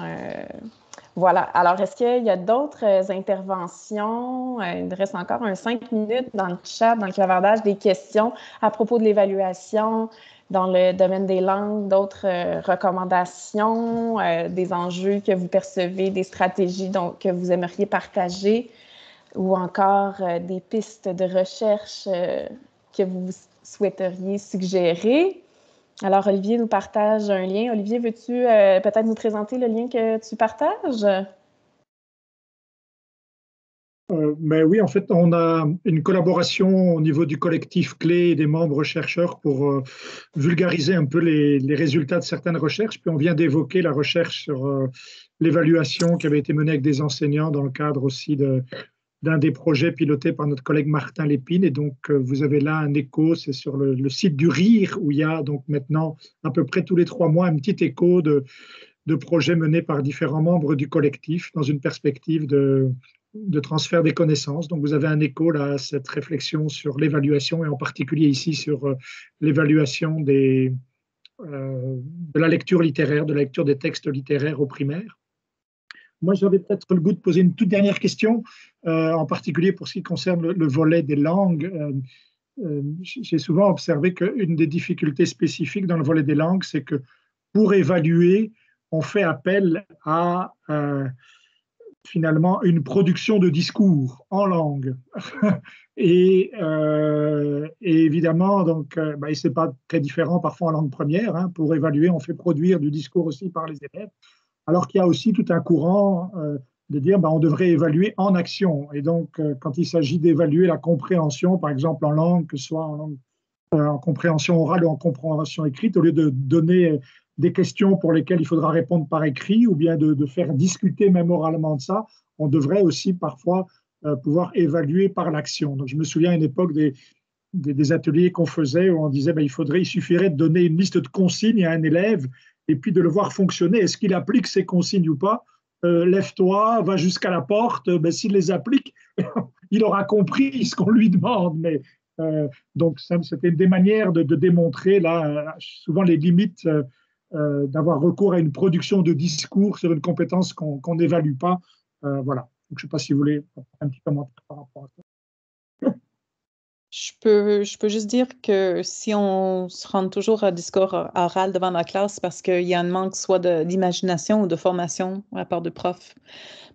voilà. Alors, est-ce qu'il y a d'autres euh, interventions? Euh, il nous reste encore un cinq minutes dans le chat, dans le clavardage, des questions à propos de l'évaluation dans le domaine des langues, d'autres euh, recommandations, des enjeux que vous percevez, des stratégies que vous aimeriez partager ou encore des pistes de recherche que vous souhaiteriez suggérer. Alors, Olivier nous partage un lien. Olivier, veux-tu euh, peut-être nous présenter le lien que tu partages? mais euh, ben oui, en fait, on a une collaboration au niveau du collectif clé et des membres chercheurs pour euh, vulgariser un peu les, résultats de certaines recherches. Puis on vient d'évoquer la recherche sur l'évaluation qui avait été menée avec des enseignants dans le cadre aussi de, d'un des projets pilotés par notre collègue Martin Lépine. Et donc, euh, vous avez là un écho, c'est sur le, site du Rire, où il y a donc maintenant à peu près tous les trois mois un petit écho de, projets menés par différents membres du collectif dans une perspective de, de transfert des connaissances. Donc, vous avez un écho là à cette réflexion sur l'évaluation et en particulier ici sur euh, l'évaluation des, euh, de la lecture littéraire, de la lecture des textes littéraires au primaire. Moi, j'avais peut-être le goût de poser une toute dernière question, euh, en particulier pour ce qui concerne le, volet des langues. Euh, euh, j'ai souvent observé qu'une des difficultés spécifiques dans le volet des langues, c'est que pour évaluer, on fait appel à finalement une production de discours en langue. et, évidemment, donc, n'est bah, c'est pas très différent parfois en langue première. Hein. pour évaluer, on fait produire du discours aussi par les élèves alors qu'il y a aussi tout un courant euh, de dire qu'on ben, on devrait évaluer en action. Et donc, euh, quand il s'agit d'évaluer la compréhension, par exemple en langue, que ce soit en, euh, compréhension orale ou en compréhension écrite, au lieu de donner des questions pour lesquelles il faudra répondre par écrit ou bien de, faire discuter même oralement de ça, on devrait aussi parfois pouvoir évaluer par l'action. Donc, je me souviens à une époque des, des, ateliers qu'on faisait où on disait ben, il faudrait, il suffirait de donner une liste de consignes à un élève et puis de le voir fonctionner. Est-ce qu'il applique ces consignes ou pas euh, Lève-toi, va jusqu'à la porte. Euh, ben, S'il les applique, il aura compris ce qu'on lui demande. Mais euh, donc, c'était des manières de, démontrer là, souvent les limites euh, euh, d'avoir recours à une production de discours sur une compétence qu'on n'évalue pas. voilà. Donc, je ne sais pas si vous voulez un petit commentaire par rapport à ça. Je peux, je peux juste dire que si on se rend toujours à discours oral devant la classe parce qu'il y a un manque soit d'imagination ou de formation à part de prof,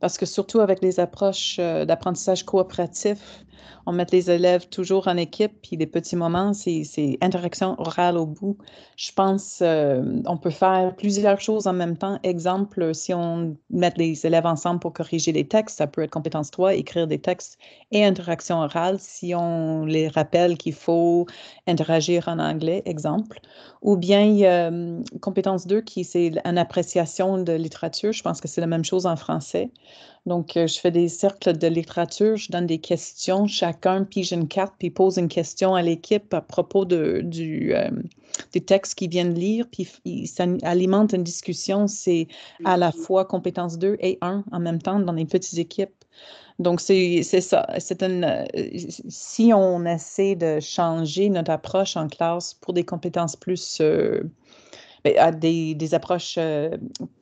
parce que surtout avec les approches euh, d'apprentissage coopératif, on met les élèves toujours en équipe, puis des petits moments, c'est interaction orale au bout. Je pense qu'on euh, peut faire plusieurs choses en même temps. Exemple, si on met les élèves ensemble pour corriger les textes, ça peut être compétence 3, écrire des textes et interaction orale. Si on les rappelle qu'il faut interagir en anglais, exemple, ou bien a euh, compétence 2, qui c'est une appréciation de littérature. Je pense que c'est la même chose en français. Donc, euh, je fais des cercles de littérature, je donne des questions, chacun pige une carte, puis pose une question à l'équipe à propos de, du, euh, des textes qu'ils viennent lire, puis ça alimente une discussion. C'est à la mmh. fois compétence 2 et 1 en même temps dans les petites équipes. Donc, c'est ça. C'est une, euh, si on essaie de changer notre approche en classe pour des compétences plus euh, ben, à des, des approches euh,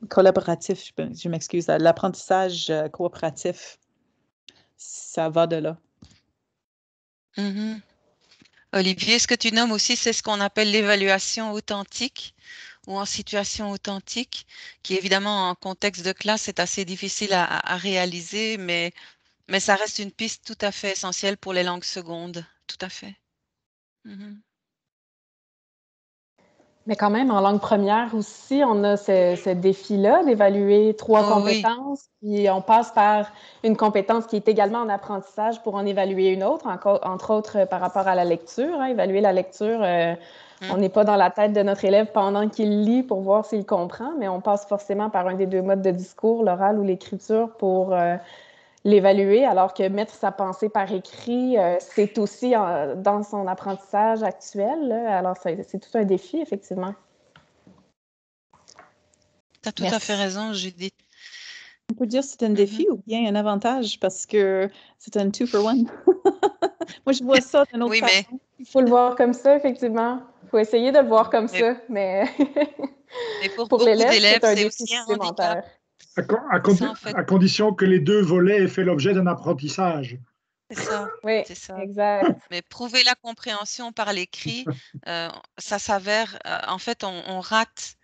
collaboratives, je m'excuse, l'apprentissage coopératif, ça va de là. Mm-hmm. Olivier, ce que tu nommes aussi, c'est ce qu'on appelle l'évaluation authentique ou en situation authentique, qui évidemment en contexte de classe est assez difficile à réaliser, mais mais ça reste une piste tout à fait essentielle pour les langues secondes, tout à fait. Mm-hmm. Mais quand même, en langue première aussi, on a ce, défi-là d'évaluer trois oh compétences, Et puis on passe par une compétence qui est également en apprentissage pour en évaluer une autre, entre autres par rapport à la lecture. Hein. évaluer la lecture, euh, mm. on n'est pas dans la tête de notre élève pendant qu'il lit pour voir s'il comprend, mais on passe forcément par un des deux modes de discours, l'oral ou l'écriture, pour euh, l'évaluer, alors que mettre sa pensée par écrit, euh, c'est aussi euh, dans son apprentissage actuel. Alors, c'est tout un défi, effectivement. Tu as tout à fait raison, Judith. On peut dire que c'est un défi mm-hmm. ou bien un avantage parce que c'est un two for one. Moi, je vois ça autre façon. Mais... Il faut le voir comme ça, effectivement. Il faut essayer de le voir comme ça, mais, pour, les l'élève, c'est un défi à, condition que les deux volets aient fait l'objet d'un apprentissage. C'est ça, oui, c'est ça. Exact. Mais prouver la compréhension par l'écrit, euh, ça s'avère, euh, en fait, on, rate,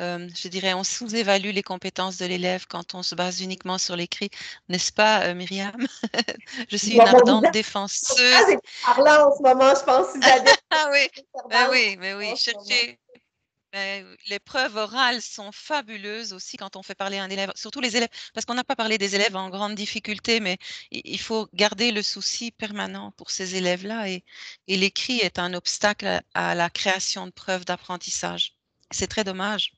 euh, je dirais, on sous-évalue les compétences de l'élève quand on se base uniquement sur l'écrit, n'est-ce pas, Myriam Je suis une ardente défenseuse. Par ah, là en ce moment, je pense. ah oui, mais ben oui, mais ben oui, ben, les preuves orales sont fabuleuses aussi quand on fait parler à un élève, surtout les élèves, parce qu'on n'a pas parlé des élèves en grande difficulté, mais il faut garder le souci permanent pour ces élèves-là. Et, et l'écrit est un obstacle à la création de preuves d'apprentissage. C'est très dommage.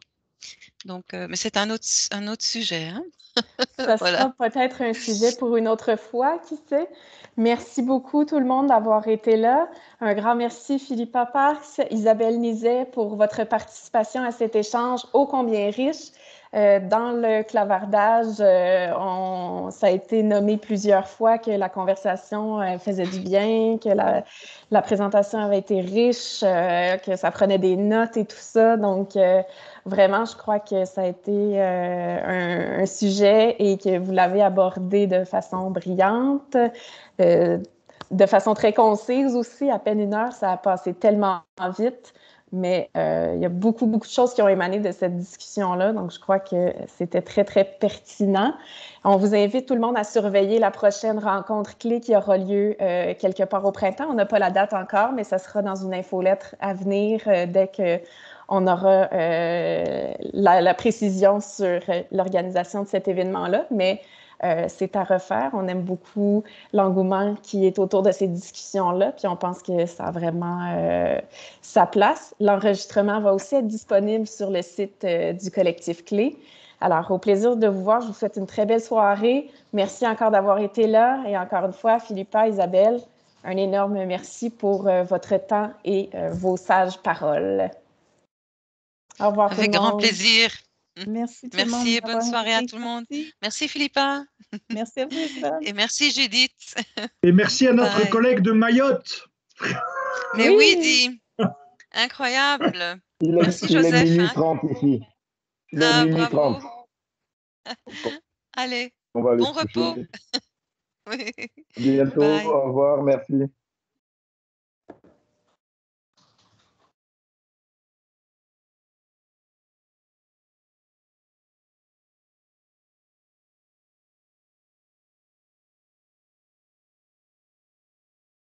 Donc, euh, mais c'est un autre, sujet. Hein. Ça sera peut-être un sujet pour une autre fois, qui sait. Merci beaucoup tout le monde d'avoir été là. Un grand merci Philippa Parks, Isabelle Nizet pour votre participation à cet échange ô combien riche. Euh, dans le clavardage, euh, ça a été nommé plusieurs fois que la conversation euh, faisait du bien, que la, présentation avait été riche, que ça prenait des notes et tout ça. Donc, vraiment, je crois que ça a été un, sujet et que vous l'avez abordé de façon brillante de façon très concise aussi, à peine une heure, ça a passé tellement vite. Mais euh, il y a beaucoup, beaucoup de choses qui ont émané de cette discussion-là. Donc, je crois que c'était très, très pertinent. On vous invite tout le monde à surveiller la prochaine rencontre clé qui aura lieu euh, quelque part au printemps. On n'a pas la date encore, mais ça sera dans une infolettre à venir euh, dès que on aura la, la, précision sur l'organisation de cet événement-là. Mais euh, c'est à refaire. On aime beaucoup l'engouement qui est autour de ces discussions-là, puis on pense que ça a vraiment euh, sa place. L'enregistrement va aussi être disponible sur le site euh, du collectif Clé. Alors, au plaisir de vous voir. Je vous souhaite une très belle soirée. Merci encore d'avoir été là. Et encore une fois, Philippa, Isabelle, un énorme merci pour votre temps et vos sages paroles. Au revoir. Avec grand plaisir. Merci, Merci et bonne soirée à tout le monde. Merci, Philippa. Merci à vous. Et merci Judith. Et merci à notre collègue de Mayotte. Mais oui, dit. Incroyable. Il merci est, Joseph. Il est ici. Il est ah, bravo. Allez, bon repos. oui. Bientôt, au revoir, merci.